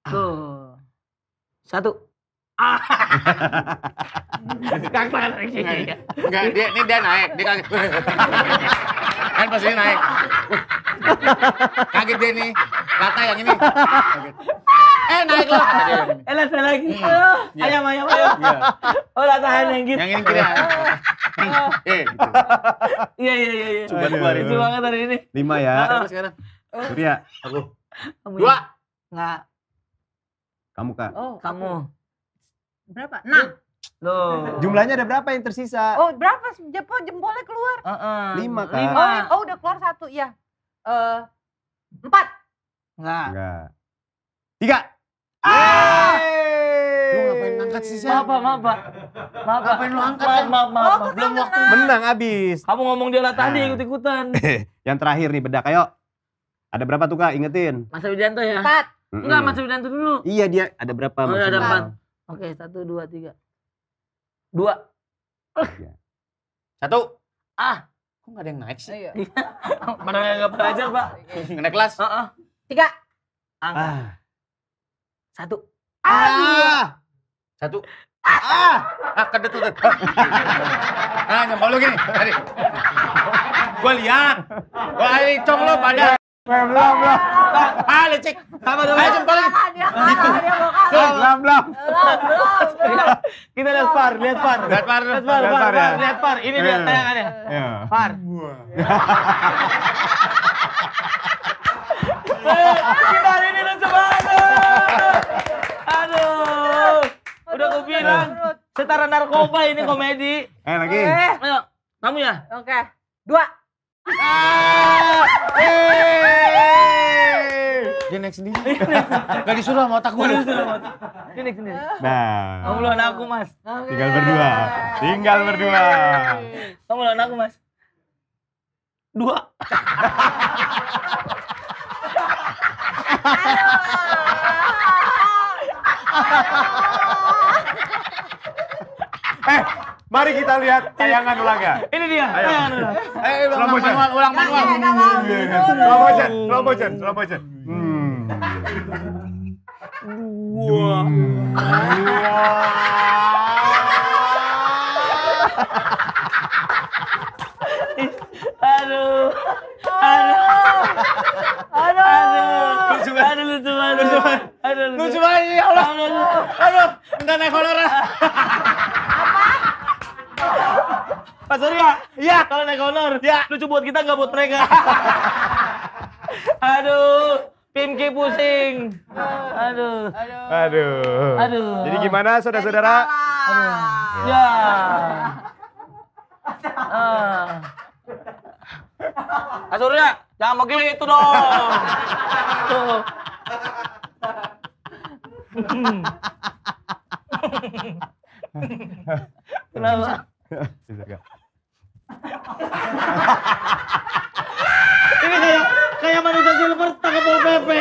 Tuh. Satu. Kang tangan Enggak, dia ini dia naik, dia kaget. kan pasti naik. *laughs* Kaget dia nih. Rata yang ini. Kaget. *laughs* eh naik lah eh saya lagi hmm. Iya. ayam ayam iya. ayam oh tak tahan yang gitu yang ini kira *laughs* eh, eh gitu. iya, iya iya iya Coba coba hari. Coba banget hari ini lima ya sekarang eh. Surya aku dua nggak kamu kak oh kamu berapa enam Loh. Jumlahnya ada berapa yang tersisa? Oh, berapa? Jempol oh, jempolnya keluar. Uh -uh. Lima, Kak. Lima. Oh, oh, udah keluar satu, ya. Uh, empat. Enggak. Enggak. Tiga. Ah! Lu ngapain Maaf, Pak, maaf, Maaf, Ngapain lu angkat, Maaf, maaf, maaf. maaf. Belum waktu. Menang abis. Kamu ngomong dia nah. tadi ikut-ikutan. *laughs* Yang terakhir nih, bedak. Ayo. Ada berapa tuh, Kak? Ingetin. Mas Widianto ya? Empat. Enggak, Mas Widianto dulu. Iya, dia ada berapa? Oh, ada empat. Oke, satu, dua, tiga. Dua. Iya. Satu. Ah. Kok nggak ada yang naik sih? Iya. *laughs* Mana nggak belajar, Pak? naik kelas. Tiga. Angkat. Ah. Satu. Ah. Satu. Ah, ah kedetut. Iya. Iya. Ah, ah, ah Nah, nyempol lu gini. Tadi. Gua lihat. Gua cong lu pada. Belum, belum. Ah, licik. Sama dulu. Ayo jempol lagi. Gitu. Belum, belum. Belum, Kita lihat par, lihat par. Lihat par, lihat par, lihat par, ya. lihat par. Ini lihat iya. tayangannya. Par. *laughs* Kita hari ini lu sebar. Udah gue bilang, setara narkoba ini komedi. Eh lagi. Eh, ayo, kamu ya? Oke. Okay. Dua. Ah, eh. dia naik sendiri. Gak disuruh sama otak gue. disuruh sama otak. Dia naik sendiri. Nah. Kamu lawan aku mas. Tinggal berdua. Tinggal berdua. Kamu lawan aku mas. Dua. *laughs* eh, mari kita lihat tayangan ulangnya. Ini dia, Ayo. tayangan ulang. Eh, ulang manual, ulang manual. Iya, iya, iya. Slow motion, slow motion, slow motion. Hmm. Wow. Wow. Hmm. Lucu buat kita nggak buat mereka. *laughs* Aduh. Pimki pusing. Aduh. Aduh. Aduh. Jadi gimana saudara-saudara? Ya. ya. Ah. Uh. Ah. Asurnya, jangan itu dong. Tuh. *laughs* Kenapa? Ini kayak kayak manusia silver tangkap bol pepe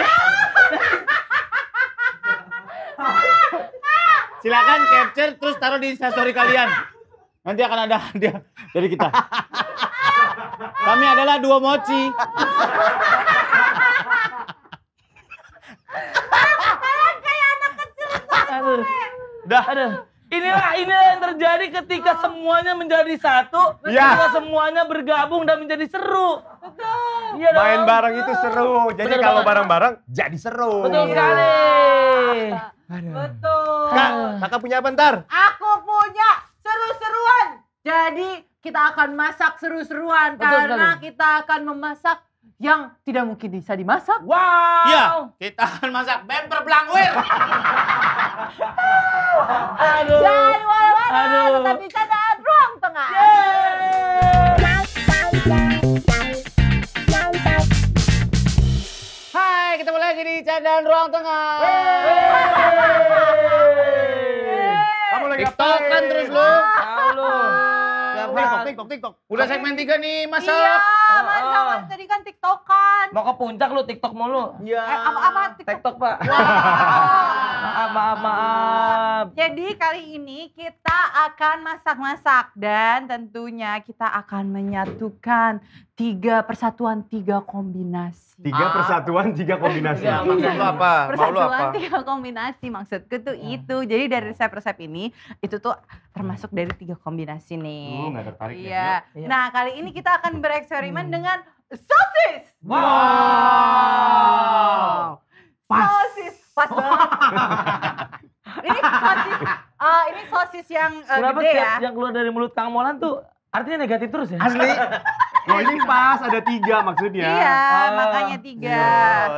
Silakan capture terus taruh di instastory kalian. Nanti akan ada hadiah dari kita. Kami adalah dua mochi. Kayak anak kecil. Dah. ada Inilah inilah yang terjadi ketika semuanya menjadi satu, ya. ketika semuanya bergabung dan menjadi seru. Betul. Iya Main bareng itu seru. Jadi Betul kalau bareng-bareng jadi seru. Betul iya. sekali. Betul. Kak, kakak punya apa ntar? Aku punya seru-seruan. Jadi kita akan masak seru-seruan karena kita akan memasak yang tidak mungkin bisa dimasak. Wow. Iya, kita akan masak bemper belangwir. *laughs* Aduh. Jangan mana-mana, tetap di candaan ruang tengah. Hai, ketemu lagi di candaan ruang tengah. Kamu lagi apa? kan terus lu? TikTok, TikTok. Udah segmen tiga nih, masa? Iya, masa Oh. Tadi kan TikTokan. Mau ke puncak lu, TikTok mulu. Iya. apa-apa eh, TikTok. TikTok, Pak. maaf, maaf, maaf. Jadi kali ini kita akan masak-masak. Dan tentunya kita akan menyatukan tiga persatuan tiga kombinasi. Tiga ah. persatuan tiga kombinasi. Ya, maksud lu apa? Persatuan Mau apa? tiga kombinasi maksudku tuh hmm. itu. Jadi dari oh. resep-resep ini itu tuh termasuk hmm. dari tiga kombinasi nih. Lu uh, nggak tertarik iya. ya? Nah kali ini kita akan hmm. bereksperimen hmm. dengan sosis. Wow. wow. Pas. Sosis pas banget. *laughs* ini sosis. Uh, ini sosis yang uh, gede ya? Yang keluar dari mulut Kang Molan tuh Artinya negatif terus ya? Asli. Oh *laughs* ini pas ada tiga maksudnya. Iya, ah, makanya tiga.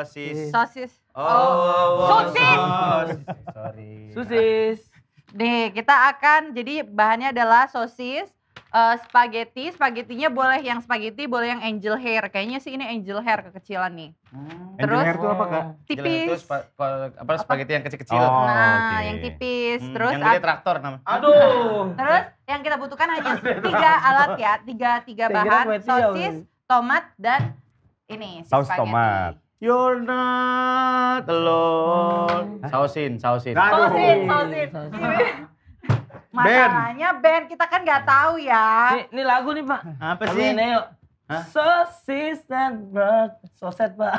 Sosis. Sosis. Oh, oh, sosis. sosis. Sorry. Sosis. Nih, kita akan jadi bahannya adalah sosis, uh, spaghetti, spaghettinya boleh yang spaghetti, boleh yang angel hair. Kayaknya sih ini angel hair kekecilan nih. Hmm. Terus angel hair itu apa kak? Tipis. Itu apa spaghetti yang kecil-kecil. Oh, nah, okay. yang tipis. Hmm, Terus yang traktor namanya. Aduh. *laughs* Terus yang kita butuhkan hanya tiga alat ya, tiga tiga bahan, sosis, tomat dan ini si saus tomat. You're not alone. Hmm. Sausin, sausin. Sausin, sausin. Masalahnya band, band. kita kan nggak tahu ya. Ini, ini lagu nih pak. Apa sih? Ini yuk. Sosis dan bird. Soset, Pak.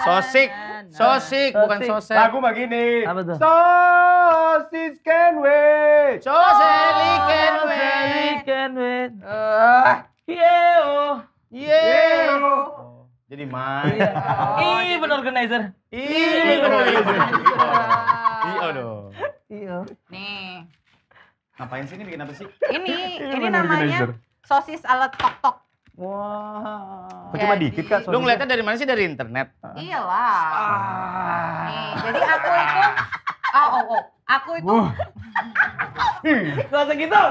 Sosis. *laughs* Sosik. Sosik, bukan soset. Lagu begini. Apa tuh? Sosis can wait. Soseli can wait. can wait. Uh, yeah. Yeah. Jadi mana? Iya. benar organizer. benar organizer. Iya dong. Iya. Nih. Ngapain sih ini bikin apa sih? Ini, iya, ini namanya sosis ala tok-tok. Wah. Wow. Cuma dikit kak. Lu ngeliatnya dari mana sih? Dari internet? lah. Ah. Nih, jadi aku itu, oh, oh, oh. aku itu. Uh. Gak segitu,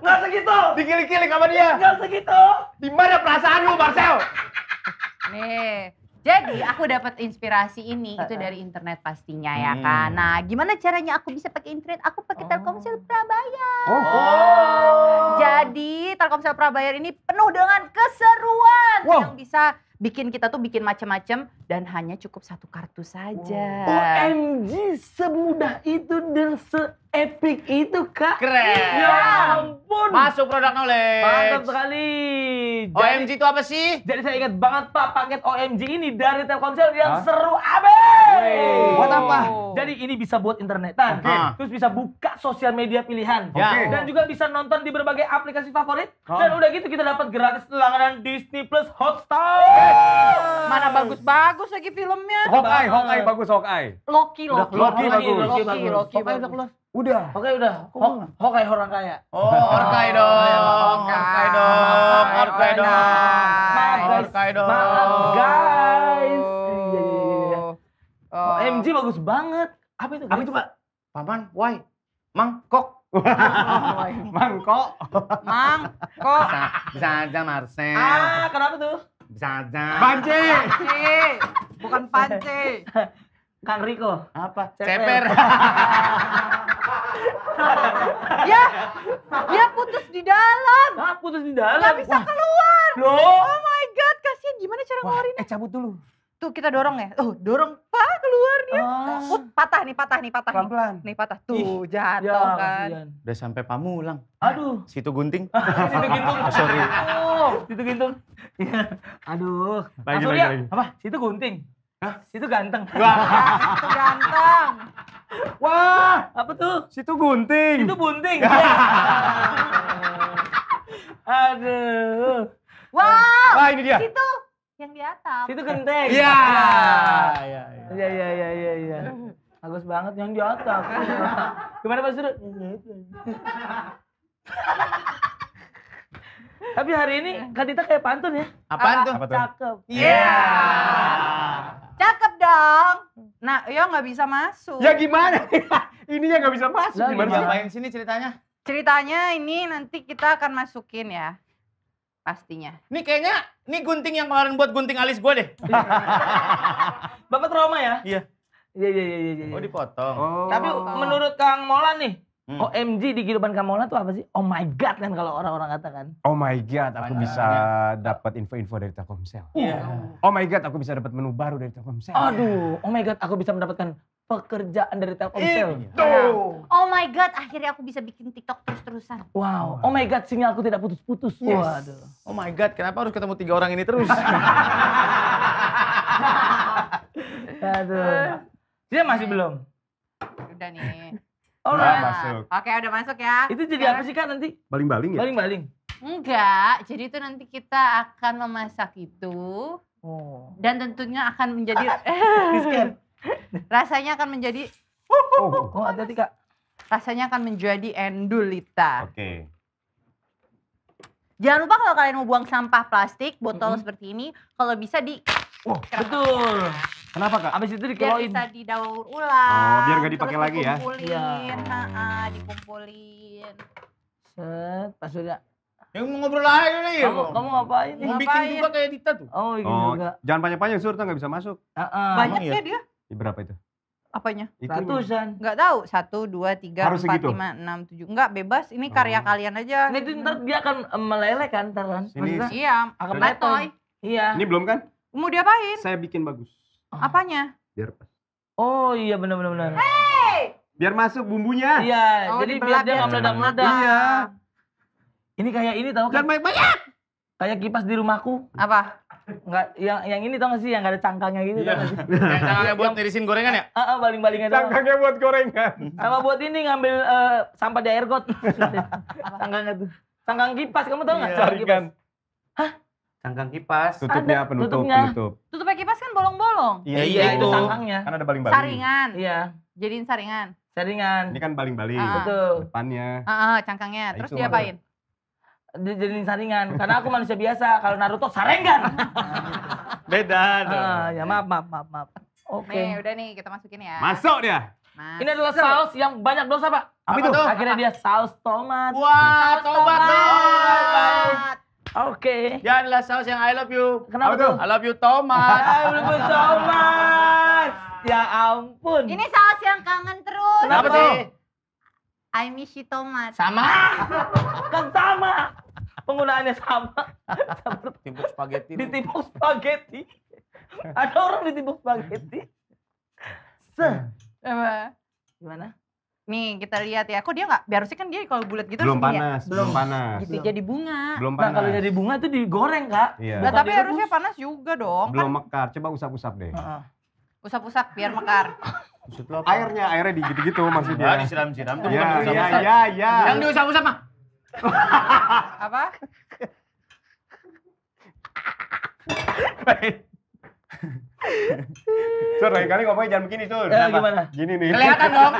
gak segitu. Dikilik-kilik sama dia. Gak segitu. Di mana perasaan lu Marcel? Nih, jadi aku dapat inspirasi ini itu dari internet pastinya ya kan. Nah, gimana caranya aku bisa pakai internet? Aku pakai oh. Telkomsel Prabayar. Oh. oh. Jadi Telkomsel Prabayar ini penuh dengan keseruan wow. yang bisa bikin kita tuh bikin macam-macam dan hanya cukup satu kartu saja. Wow. OMG semudah itu dan se epic itu kak. Keren. Ya ampun. Masuk produk knowledge. Mantap sekali. Jadi, OMG itu apa sih? Jadi saya ingat banget pak paket OMG ini dari Telkomsel yang Hah? seru abis. Buat apa? Jadi ini bisa buat internetan. Okay. Terus bisa buka sosial media pilihan. Ya. Okay. Dan juga bisa nonton di berbagai aplikasi favorit. Oh. Dan udah gitu kita dapat gratis langganan Disney Plus Hotstar. Mana bagus-bagus lagi filmnya. Hawkeye, Hawkeye bagus Hawkeye. Loki, Loki. Loki, Loki, Loki, Loki, Loki, Loki, Loki, Loki, Loki, Loki, Loki, Loki, Loki, Loki, Loki, Loki, Loki, Loki, Udah. Oke, udah. Kok Hokai orang kaya. Oh, Orkai oh. dong. Orkai dong. Orkai dong. Maaf guys. dong. Maaf guys. Iya, iya, iya, oh. oh MG bagus banget. Apa itu? Apa itu, Pak? Paman, why? Mangkok. *laughs* Mangkok. Mangkok. Bisa, bisa aja Marcel. Ah, kenapa tuh? Bisa aja. Panci. Panci. Bukan panci. *laughs* Kang Riko. Apa? Ceper. *laughs* ya, dia ya putus di dalam. Ah, putus di dalam. Gak bisa keluar. Loh. Oh my god, kasihan gimana cara ngeluarinnya? Eh, cabut dulu. Tuh kita dorong ya. Oh, dorong. Pak, keluar dia. Ah. Oh, patah nih, patah nih, patah. Pelan-pelan. Nih patah. Tuh, jatuh ya kan. Kasihan. Udah sampai pamulang. Aduh. Situ gunting. *laughs* Situ gunting, ah, sorry. Oh, Situ gunting, iya. Aduh. Lagi, lagi, Apa? Situ gunting. Hah? Situ ganteng. Wah. *laughs* Situ ganteng. Wah. Apa tuh? Situ gunting. Situ bunting. *laughs* Ya. *laughs* Aduh. Wow. Wah ini dia. Situ yang di atap. Situ genteng. Iya. Iya iya iya iya iya. Ya. Bagus banget yang di atap. Gimana Pak Surut? Tapi hari ini iya. Kak Dita kayak pantun ya. Apaan tuh? Cakep. Iya. Yeah. Cakep dong. Hmm. Nah, ya nggak bisa masuk. Ya gimana? *laughs* ini ya nggak bisa masuk. Loh, gimana ngapain sini ceritanya? Ceritanya ini nanti kita akan masukin ya. Pastinya. Ini kayaknya, ini gunting yang kemarin buat gunting alis gue deh. *laughs* Bapak trauma ya? Iya. iya. Iya, iya, iya. iya. Oh dipotong. Oh. Tapi menurut Kang Molan nih, Hmm. OMG oh, di kehidupan Kamola tuh apa sih? Oh my god kan kalau orang-orang katakan. Oh my god, aku bisa dapat info-info dari Telkomsel. Yeah. Oh. oh my god, aku bisa dapat menu baru dari Telkomsel. Aduh, oh my god, aku bisa mendapatkan pekerjaan dari Telkomsel. Itu. Iya. Oh my god, akhirnya aku bisa bikin TikTok terus-terusan. Wow. Oh my god, sinyal aku tidak putus-putus. Yes. Waduh. Oh my god, kenapa harus ketemu tiga orang ini terus? *laughs* Aduh. *laughs* Dia masih belum. Udah nih. Oh, nah, masuk. Oke, udah masuk ya. Itu jadi Sekarang... apa sih Kak nanti? Baling-baling ya? Baling-baling. Enggak, jadi itu nanti kita akan memasak itu. Oh. Dan tentunya akan menjadi *laughs* rasanya akan menjadi Oh, oh hati oh, Kak. Rasanya akan menjadi endulita. Oke. Okay. Jangan lupa kalau kalian mau buang sampah plastik, botol mm -hmm. seperti ini, kalau bisa di Oh, betul. Kenapa kak? Abis itu dikeloin. Biar bisa didaur ulang. Oh, biar gak dipakai lagi ya? Dikumpulin, ya. dikumpulin. Set, pas sudah. yang mau ngobrol lagi, nih. Kamu, ya, kamu ngapain? Mau ngapain? bikin juga kayak Dita tuh. Oh, iya oh, juga. Jangan panjang-panjang, surta gak bisa masuk. Uh, uh. Banyak ya iya? dia? Di berapa itu? Apanya? Ratusan. Enggak tahu. Satu, dua, tiga, Harus empat, segitu. lima, enam, tujuh. Enggak, bebas. Ini oh. karya kalian aja. Ini tuh ntar dia akan eh, meleleh kan, ntar kan? Iya. Akan meletoy. Iya. Ini belum kan? Mau diapain? Saya bikin bagus. Oh. Apanya? Biar pas. Oh iya benar benar benar. Hey! Biar masuk bumbunya. Iya, oh, jadi biar dia nggak meledak-meledak. Iya. Ini kayak ini tau kan? banyak-banyak. Kayak kipas di rumahku. Apa? Enggak, yang yang ini tau gak sih yang gak ada cangkangnya gitu iya. tau gak sih? *laughs* Yang buat nirisin gorengan ya? Heeh, uh, baling-balingan Cangkangnya buat gorengan. Sama buat ini ngambil uh, sampah di air got. *laughs* cangkangnya tuh. Cangkang kipas kamu tau enggak? Iya, Cangkang kipas. Hah? Cangkang kipas. Tutupnya penutup, tutupnya. penutup bolong-bolong. Iya, eh, iya, iya itu sangkangnya. Kan ada baling-baling. Saringan. Iya. Jadiin saringan. Saringan. Ini kan baling-baling. Ah. ah. Betul. Depannya. Ah, ah, cangkangnya. Nah, Terus diapain? Jadiin saringan. Karena aku manusia biasa. Kalau Naruto sarengan. *laughs* Beda dong. Ah, ya maaf, maaf, maaf, maaf. Oke. Okay. Nih, udah nih kita masukin ya. Masuk dia. Mas. Ini adalah saus yang banyak dosa, Pak. Apa, Apa itu? Akhirnya dia saus tomat. Wah, saus tomat. tomat. tomat. Oke. Okay. Janganlah saus yang I love you. Kenapa tuh? I love you tomat. *laughs* I love you tomat. Ya ampun. Ini saus yang kangen terus. Kenapa, sih? I miss you tomat. Sama. *laughs* kan sama. Penggunaannya sama. Ditimbuk spaghetti. Ditimbuk spaghetti. Ada orang ditimbuk spaghetti. Hmm. Se. Apa? Gimana? Nih kita lihat ya, kok dia nggak? Biasanya kan dia kalau bulat gitu belum ya? panas, ya? belum, belum panas, gitu belum. jadi bunga. Belum panas. Nah, kalau jadi bunga itu digoreng kak. Iya. Nah, tapi harusnya panas juga dong. Belum kan? mekar, coba usap-usap deh. Uh-uh. Usap-usap biar mekar. airnya, airnya di gitu gitu maksudnya. Ya, disiram-siram tuh. Iya, iya, iya, iya. Yang diusap-usap mah. Apa? *laughs* Baik. Sur, lain kali ngomongnya jangan begini, Sur. Eh, gimana? Gini nih. Kelihatan dong.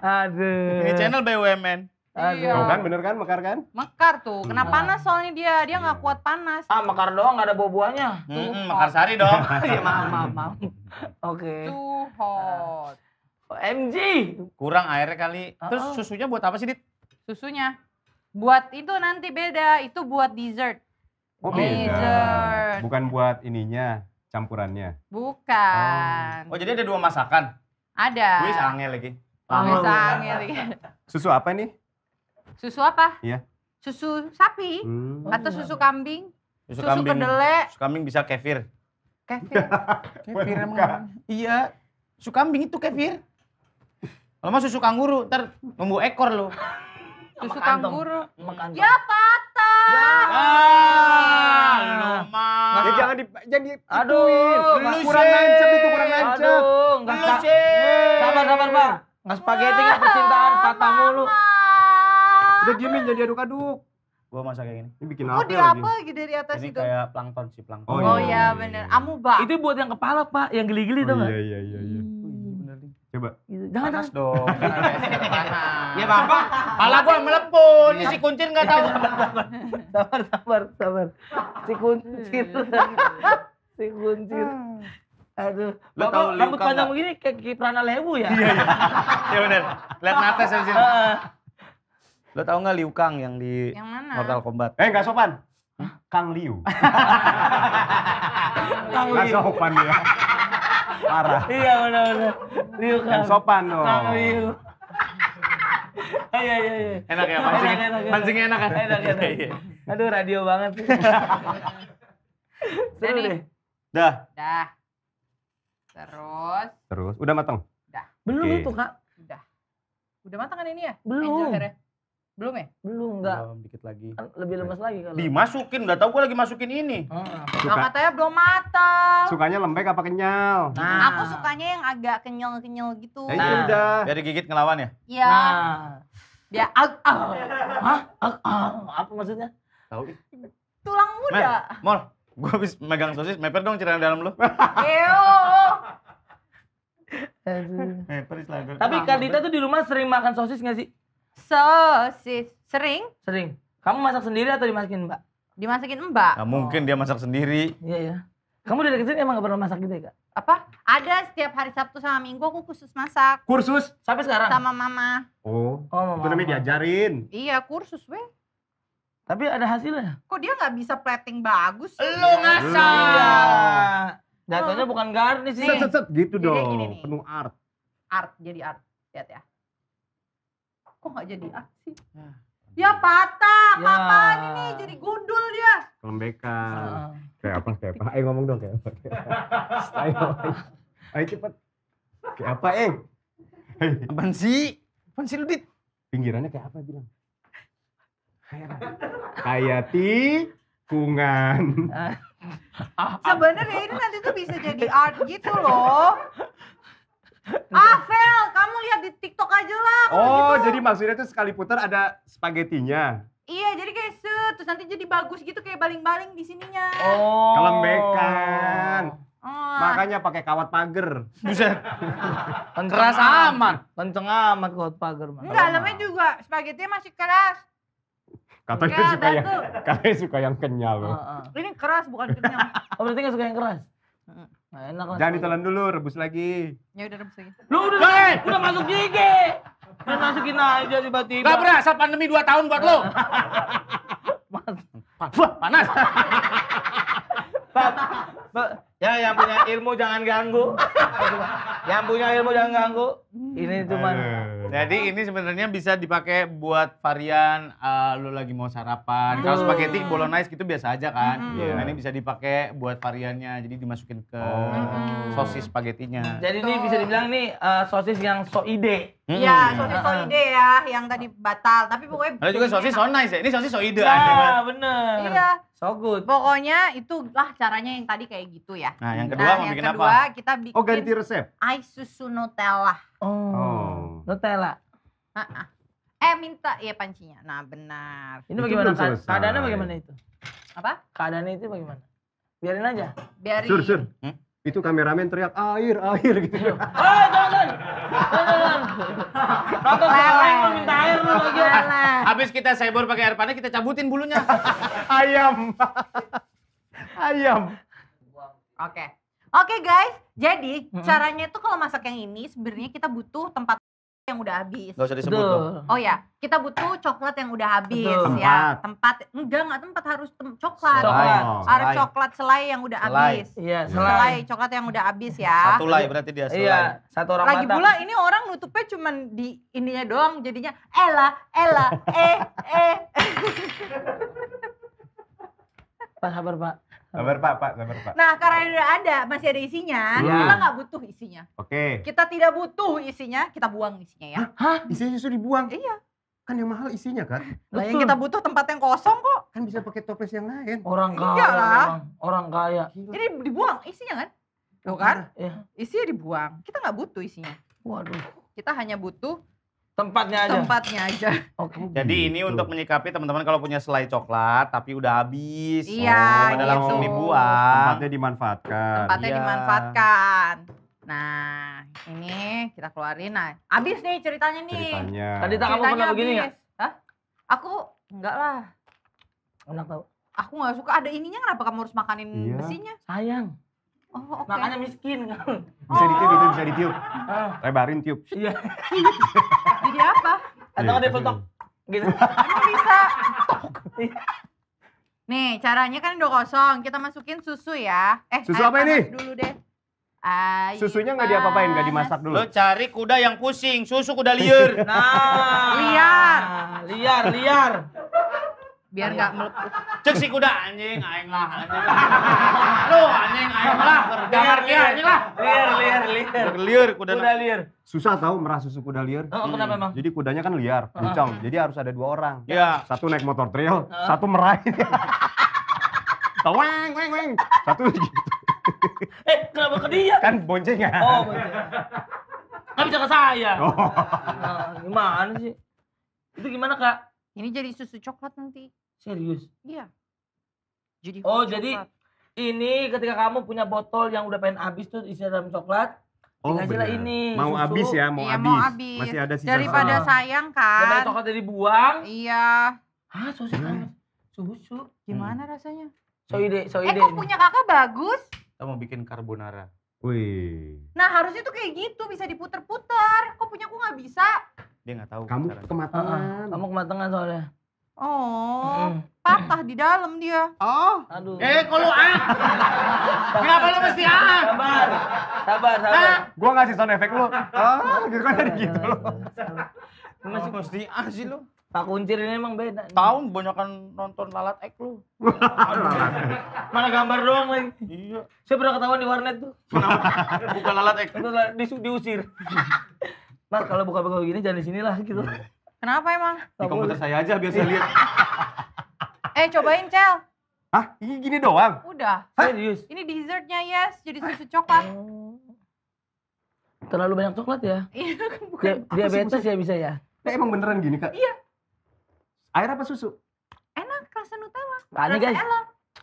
Aduh. Ini channel BUMN. Aduh. Iya. kan bener kan mekar kan? Mekar tuh. Kena panas soalnya dia, dia nggak kuat panas. Ah, mekar doang nggak ada buah-buahnya. Hmm, hot. mekar sari dong. *laughs* Iya, maaf, maaf, maaf. Oke. Okay. Too hot. OMG. Ah. Kurang airnya kali. Terus uh -oh. susunya buat apa sih, Dit? Susunya buat itu nanti beda, itu buat dessert. Oh, beda. Dessert. Bukan buat ininya campurannya? Bukan. Oh, jadi ada dua masakan? Ada. Gue angel lagi. Gue angel lagi. *laughs* Susu apa ini? Susu apa? Iya. Susu sapi hmm. atau susu kambing? Susu, susu kambing. kedele. Susu kambing bisa kefir. Kefir. *laughs* kefir emang. Iya. Susu kambing itu kefir. Kalau mah susu kanguru, ntar nunggu ekor lo. Susu kanguru. Ya, pat. Ya jangan di jangan di Aduh, lu kurang nancep itu kurang nancep. Aduh, enggak lu Sabar sabar, Bang. Enggak spageti enggak percintaan patah mulu. Udah diemin jadi aduk aduk Gua masak kayak gini. Ini bikin oh, apa? Oh, di apa lagi gitu, dari atas itu? Ini kayak plankton sih, plankton. Oh, iya, oh iya, iya, iya bener. Iya. Amuba. Itu buat yang kepala, Pak, yang geli-geli oh, tuh Iya, iya, iya, iya. Coba. Gitu. Jangan panas dong. panas. Ya Bapak, pala gua melepon. Ini si kuncir nggak tahu. sabar, sabar, sabar. Si kuncir. *laughs* si kuncir. Aduh, Lo bapak rambut panjang begini kayak kiprana lewu ya? Iya, iya. Iya benar. Lihat nates di sini. Lo tau nggak Liu Kang yang di yang mana? Mortal Kombat? Eh nggak sopan. Kang Liu. Kang *laughs* Liu. Nggak sopan dia. Marah. Iya benar-benar. Ryu kan. sopan dong. Kang Ryu. Iya iya iya. Enak ya mancing. Mancingnya enak kan? Enak enak. Iya, iya. Aduh radio banget. *laughs* Seru deh. Dah. Dah. Terus. Terus. Udah matang? Dah. Belum itu, Kak. Udah. Udah matang kan ini ya? Belum. Belum ya? Belum, enggak. Belum, dikit lagi. Kan lebih lemes lagi kalau. Dimasukin, udah tahu gue lagi masukin ini. Oh. oh. katanya belum matang. Sukanya lembek apa kenyal? Nah. Aku sukanya yang agak kenyal-kenyal gitu. Nah. nah. udah. Biar digigit ngelawan ya? Iya. Nah. Dia ag ah, Hah? Ag Apa maksudnya? Tahu. Tulang muda. Mer, Mol, gue habis megang sosis, meper dong cerita dalam lu. *laughs* Eo. Tapi ah, Kadita tuh di rumah sering makan sosis gak sih? Sosis. Sering? Sering. Kamu masak sendiri atau dimasakin mbak? Dimasakin mbak. Nah, mungkin oh. dia masak sendiri. Iya, iya. Kamu dari kecil emang gak pernah masak gitu ya kak? Apa? Ada setiap hari Sabtu sama Minggu aku khusus masak. Kursus? Sampai sekarang? Sama mama. Oh, oh mama. itu namanya diajarin. Iya, kursus weh. Tapi ada hasilnya. Kok dia nggak bisa plating bagus? Sih? Iya. Lu ngasal. Iya. Jatuhnya bukan garnis sih. Set, set, set. Gitu jadi dong. Gini, nih. Penuh art. Art, jadi art. Lihat ya kok nggak jadi aksi ah sih? Ya. ya patah, ya. apaan ini jadi gundul dia. lembekan, uh. Kayak apa, kayak apa? Ayo ngomong dong kayak apa. ayo, ayo cepet. Kayak apa, eh? Apaan sih? Apaan sih lu, Pinggirannya kayak apa bilang? Kayak Kayak tikungan. Ah. Sebenarnya ini nanti tuh bisa jadi art gitu loh ah, Fel, kamu lihat di TikTok aja lah. Oh, gitu. jadi maksudnya tuh sekali putar ada spagetinya. Iya, jadi kayak set, terus nanti jadi bagus gitu kayak baling-baling di sininya. Oh. Kelembekan. Oh. Makanya pakai kawat pagar. Buset. *laughs* keras amat. Kenceng amat kawat pagar. Enggak, lama juga spagetinya masih keras. Katanya Enggak, suka yang, katanya suka yang kenyal. Uh, uh. Ini keras bukan kenyal. *laughs* oh, berarti gak suka yang keras? Mm enak Jangan ditelan dulu, rebus lagi. Ya udah rebus lagi. Lu udah, hey! udah masuk gigi. Udah masukin aja tiba-tiba. Gak berasa pandemi 2 tahun buat lu. *laughs* panas. panas. ya yang punya ilmu jangan ganggu. yang punya ilmu jangan ganggu. Ini cuman jadi ini sebenarnya bisa dipakai buat varian uh, lu lagi mau sarapan. Kalau hmm. spaghetti bolognese gitu biasa aja kan. Hmm. Nah iya. ini bisa dipakai buat variannya. Jadi dimasukin ke oh. sosis spagettinya. Jadi ini bisa dibilang nih uh, sosis yang so ide. Hmm. Iya, sosis so ide ya yang tadi batal. Tapi pokoknya Ada juga sosis so nice ya. Ini sosis so ide. Ya, nah, benar. Iya. So good. Pokoknya itu lah caranya yang tadi kayak gitu ya. Nah, yang nah, kedua nah, mau yang bikin kedua, apa? kita bikin Oh, ganti resep. Ice susu Nutella. Oh. oh. Nutella. Ah, ah, Eh minta ya pancinya. Nah benar. Ini itu bagaimana keadaannya bagaimana itu? Apa? Keadaannya itu bagaimana? Biarin aja. Biarin. Sur, sur. Hmm? Itu kameramen teriak air, air gitu. Oh, jangan. Jangan. Nonton mau minta air lu lagi. Habis kita sebor pakai air panas kita cabutin bulunya. *laughs* Ayam. Ayam. Oke. Okay. Oke okay, guys, jadi caranya itu kalau masak yang ini sebenarnya kita butuh tempat yang udah habis. Gak usah disebut dong. Oh ya, kita butuh coklat yang udah habis Betul. ya. Tempat enggak enggak tempat harus tem coklat. Coklat. Oh, harus coklat selai yang udah selai. habis. Iya, selai. selai coklat yang udah habis ya. Satu lai berarti dia selai. Iya, satu orang Lagi pula ini orang nutupnya cuman di ininya doang jadinya Ella, Ella, eh, eh. Pak sabar, Pak. Sabar Pak, Pak, sabar Pak. Nah, karena udah ada, masih ada isinya, ya. kita nggak butuh isinya. Oke. Okay. Kita tidak butuh isinya, kita buang isinya ya. Hah? Isinya justru dibuang? Iya. Kan yang mahal isinya kan? Lah yang kita butuh tempat yang kosong kok. Kan bisa pakai toples yang lain. Orang kaya. Iya Orang, orang kaya. Ini dibuang isinya kan? Tuh kan? Iya. iya. Isinya dibuang. Kita nggak butuh isinya. Waduh. Kita hanya butuh Tempatnya aja. Tempatnya aja. Oke. Oh, Jadi gitu. ini untuk menyikapi teman-teman kalau punya selai coklat tapi udah habis. Iya, oh, gitu. langsung dibuang. Tempatnya dimanfaatkan. Tempatnya iya. dimanfaatkan. Nah, ini kita keluarin. Nah, habis nih ceritanya nih. Ceritanya. Tadi tak kamu pernah begini nggak? Hah? Aku enggak lah. Enak tahu. Aku gak suka ada ininya kenapa kamu harus makanin iya. besinya? Sayang. Oh, Makanya miskin kan. *laughs* Bisa ditiup itu bisa ditiup. Ah. Lebarin tiup. Iya. *laughs* Jadi apa? Atau ada iya, foto gitu. bisa. Iya. Nih, caranya kan udah kosong. Kita masukin susu ya. Eh, susu apa ini? Dulu deh. Air Susunya nggak diapa-apain, nggak dimasak dulu. Lo cari kuda yang pusing, susu kuda liar. *laughs* Nah, liar, liar, liar biar nggak melepuh. Cek si kuda anjing, aing lah anjing. *laughs* Lu anjing aing lah, gambar dia anjing lah. Liar, liar, liar. Liar kuda. Kuda liar. Susah tau merah susu kuda liar. Oh, oh kenapa emang? Jadi kudanya kan liar, bucong. Jadi harus ada dua orang. Iya. Satu naik motor trail, satu meraih. *laughs* Tawang, weng, weng. Satu gitu. *laughs* Eh, kenapa ke dia? Kan boncengnya Oh, boncengan. Kan bisa ke saya. Oh. Nah, gimana sih? Itu gimana, Kak? Ini jadi susu coklat nanti. Serius? Iya. Jadi Oh, coklat. jadi ini ketika kamu punya botol yang udah pengen habis tuh isi dalam coklat Oh, benar. ini mau habis ya, mau, iya, habis. mau habis. Masih ada sisa. Daripada sama. sayang kan. Daripada coklat dari buang. Iya. Hah, susu hmm. susu. Gimana rasanya? So ide, so eh, ide. Eh, kok punya kakak bagus? Kita mau bikin carbonara. Wih. Nah, harusnya tuh kayak gitu, bisa diputer-puter. Kok punya aku nggak bisa? Dia nggak tahu. Kamu ke kematangan. uh Kamu kematangan soalnya. Oh, mm. patah di dalam dia. Oh. Aduh. Eh, kalau ah. Kenapa lu mesti ah? Sabar. Sabar, sabar. Nah, gua ngasih sound effect lu. Ah, gitu kan jadi gitu lu. Masih mesti ah sih lu. Pak Kuncir ini emang beda. Tahun kan nonton lalat ek lu. *laughs* Mana gambar doang lagi. Iya. Saya pernah ketahuan di warnet tuh. Bukan lalat ek. itu Diusir. Mas, kalau buka-buka gini jangan di sini lah gitu. Iya. Kenapa emang? Di komputer saya aja biasa iya. lihat. *laughs* eh, cobain, Cel. Hah? Ini gini doang? Udah. Serius? Ini dessertnya, yes. Jadi susu coklat. Oh. Terlalu banyak coklat ya? Iya, kan bukan. Dia, diabetes ya bisa ya? Nah, emang beneran gini, Kak? Iya. Air apa susu? Enak, rasa Nutella. Aneh, guys.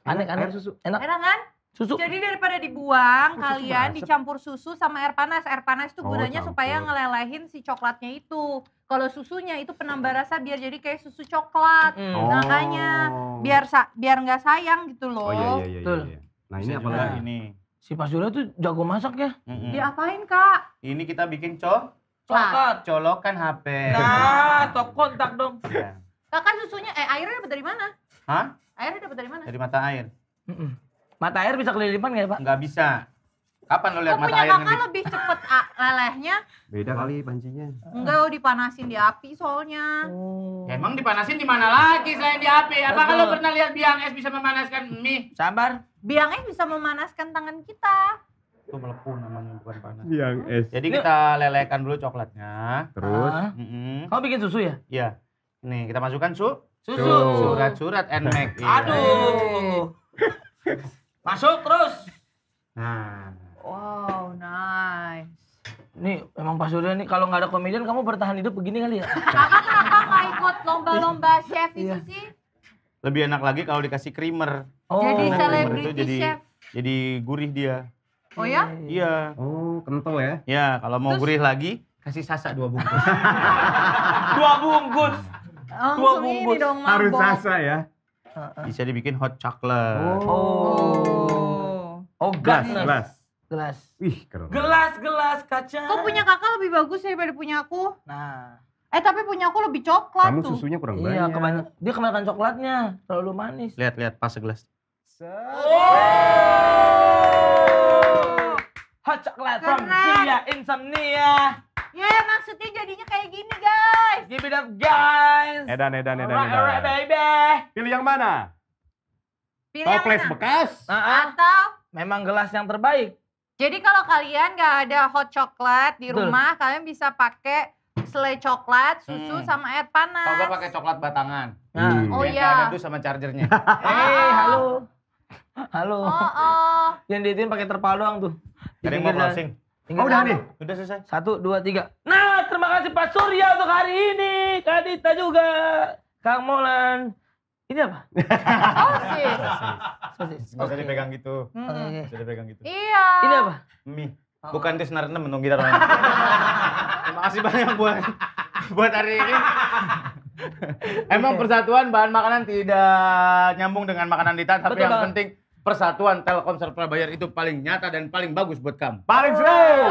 Enak, aneh. Air susu. Enak. Enak kan? Susu. Jadi daripada dibuang, susu kalian berasap. dicampur susu sama air panas. Air panas itu oh, gunanya oh, supaya ngelelehin si coklatnya itu. Kalau susunya itu penambah rasa biar jadi kayak susu coklat. Mm. Oh. Makanya biar sa biar nggak sayang gitu loh. Oh iya iya iya. Betul. iya. iya. Nah, ini apa lagi ini? Si Pasura tuh jago masak ya. Mm -hmm. Diapain, Kak? Ini kita bikin co coklat, colokan HP. Nah, stop kontak dong. Iya. Kakak susunya eh airnya dapat dari mana? Hah? Airnya dapat dari mana? Dari mata air. Mm -mm. Mata air bisa kelilipan nggak pak? Nggak bisa. Kapan lo lihat mata punya air? Punya kakak lebih cepet ah, lelehnya. Beda kali pancinya. Enggak, oh, dipanasin di api soalnya. Oh. emang dipanasin di mana lagi selain di api? Apa kalau pernah lihat biang es bisa memanaskan mie? Sabar. Biang es bisa memanaskan tangan kita itu melepuh namanya bukan panas. Biang es. Jadi kita lelehkan dulu coklatnya. Terus? Ah. Mm Kamu bikin susu ya? Iya. Nih kita masukkan su. Susu. Surat-surat make. Aduh. Iya. Masuk terus. Nah. Wow, nice. Nih emang Pak Surya nih kalau nggak ada komedian kamu bertahan hidup begini kali ya? Kamu kenapa ikut lomba-lomba chef itu iya. sih? Lebih enak lagi kalau dikasih creamer. Oh. Jadi selebriti jadi, chef. Jadi gurih dia. Oh ya? Iya. Oh, kental ya? Ya kalau mau Terus, gurih lagi kasih sasa dua bungkus. *laughs* dua bungkus. Langsung dua bungkus. Ini dong, Harus sasa ya uh-uh. bisa dibikin hot chocolate. Oh. Oh, oh gelas, gelas. Gelas. Ih, keren. Gelas, gelas kaca. Kok punya kakak lebih bagus daripada punya aku? Nah. Eh tapi punya aku lebih coklat Kamu tuh. susunya kurang iya, banyak. dia kebanyakan coklatnya, terlalu manis. Lihat, lihat pas segelas. oh! Hot chocolate Keren. from Zia Insomnia. Ya yeah, maksudnya jadinya kayak gini guys. Give it up guys. Edan, Edan, Edan, Edan. Alright, baby. Pilih yang mana? Pilih Toples yang mana? bekas? Nah, ah. Atau? Memang gelas yang terbaik. Jadi kalau kalian nggak ada hot coklat di Betul. rumah, kalian bisa pakai selai coklat, susu hmm. sama air panas. Kalau gue pakai coklat batangan. hmm. oh iya. Ada tuh sama chargernya. Hei, *laughs* eh, halo. Halo. Oh, oh. Yang diitin pakai terpal doang tuh. Ada mau closing. Oh, udah nih. Udah selesai. Satu, dua, tiga. Nah! terima kasih Pak Surya untuk hari ini. Kadita juga. Kang Molan. Ini apa? *laughs* Sosis. Sosis. Gak usah dipegang gitu. Sudah Okay. usah dipegang gitu. Iya. Ini apa? Mie. Oh. Bukan itu senar enam menunggu kita *laughs* Terima kasih banyak buat buat hari ini. *laughs* Emang persatuan bahan makanan tidak nyambung dengan makanan ditan, tapi Betul yang banget. penting persatuan Telkomsel Prabayar itu paling nyata dan paling bagus buat kamu. Paling seru.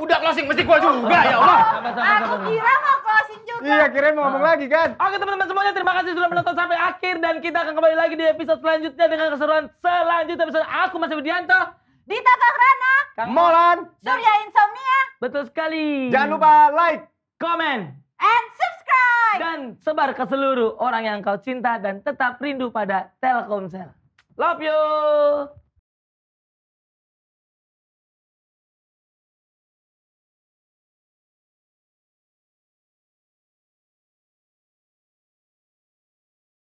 Udah closing, mesti gua juga ya Allah. Aku kira mau closing juga. Iya, kira mau ngomong lagi kan. Oke teman-teman semuanya, terima kasih sudah menonton sampai akhir dan kita akan kembali lagi di episode selanjutnya dengan keseruan selanjutnya episode aku masih Widianto. Dita Kahrana. Kang Molan. Surya Insomnia. Betul sekali. Jangan lupa like, comment, and subscribe. Dan sebar ke seluruh orang yang kau cinta dan tetap rindu pada Telkomsel. Love you.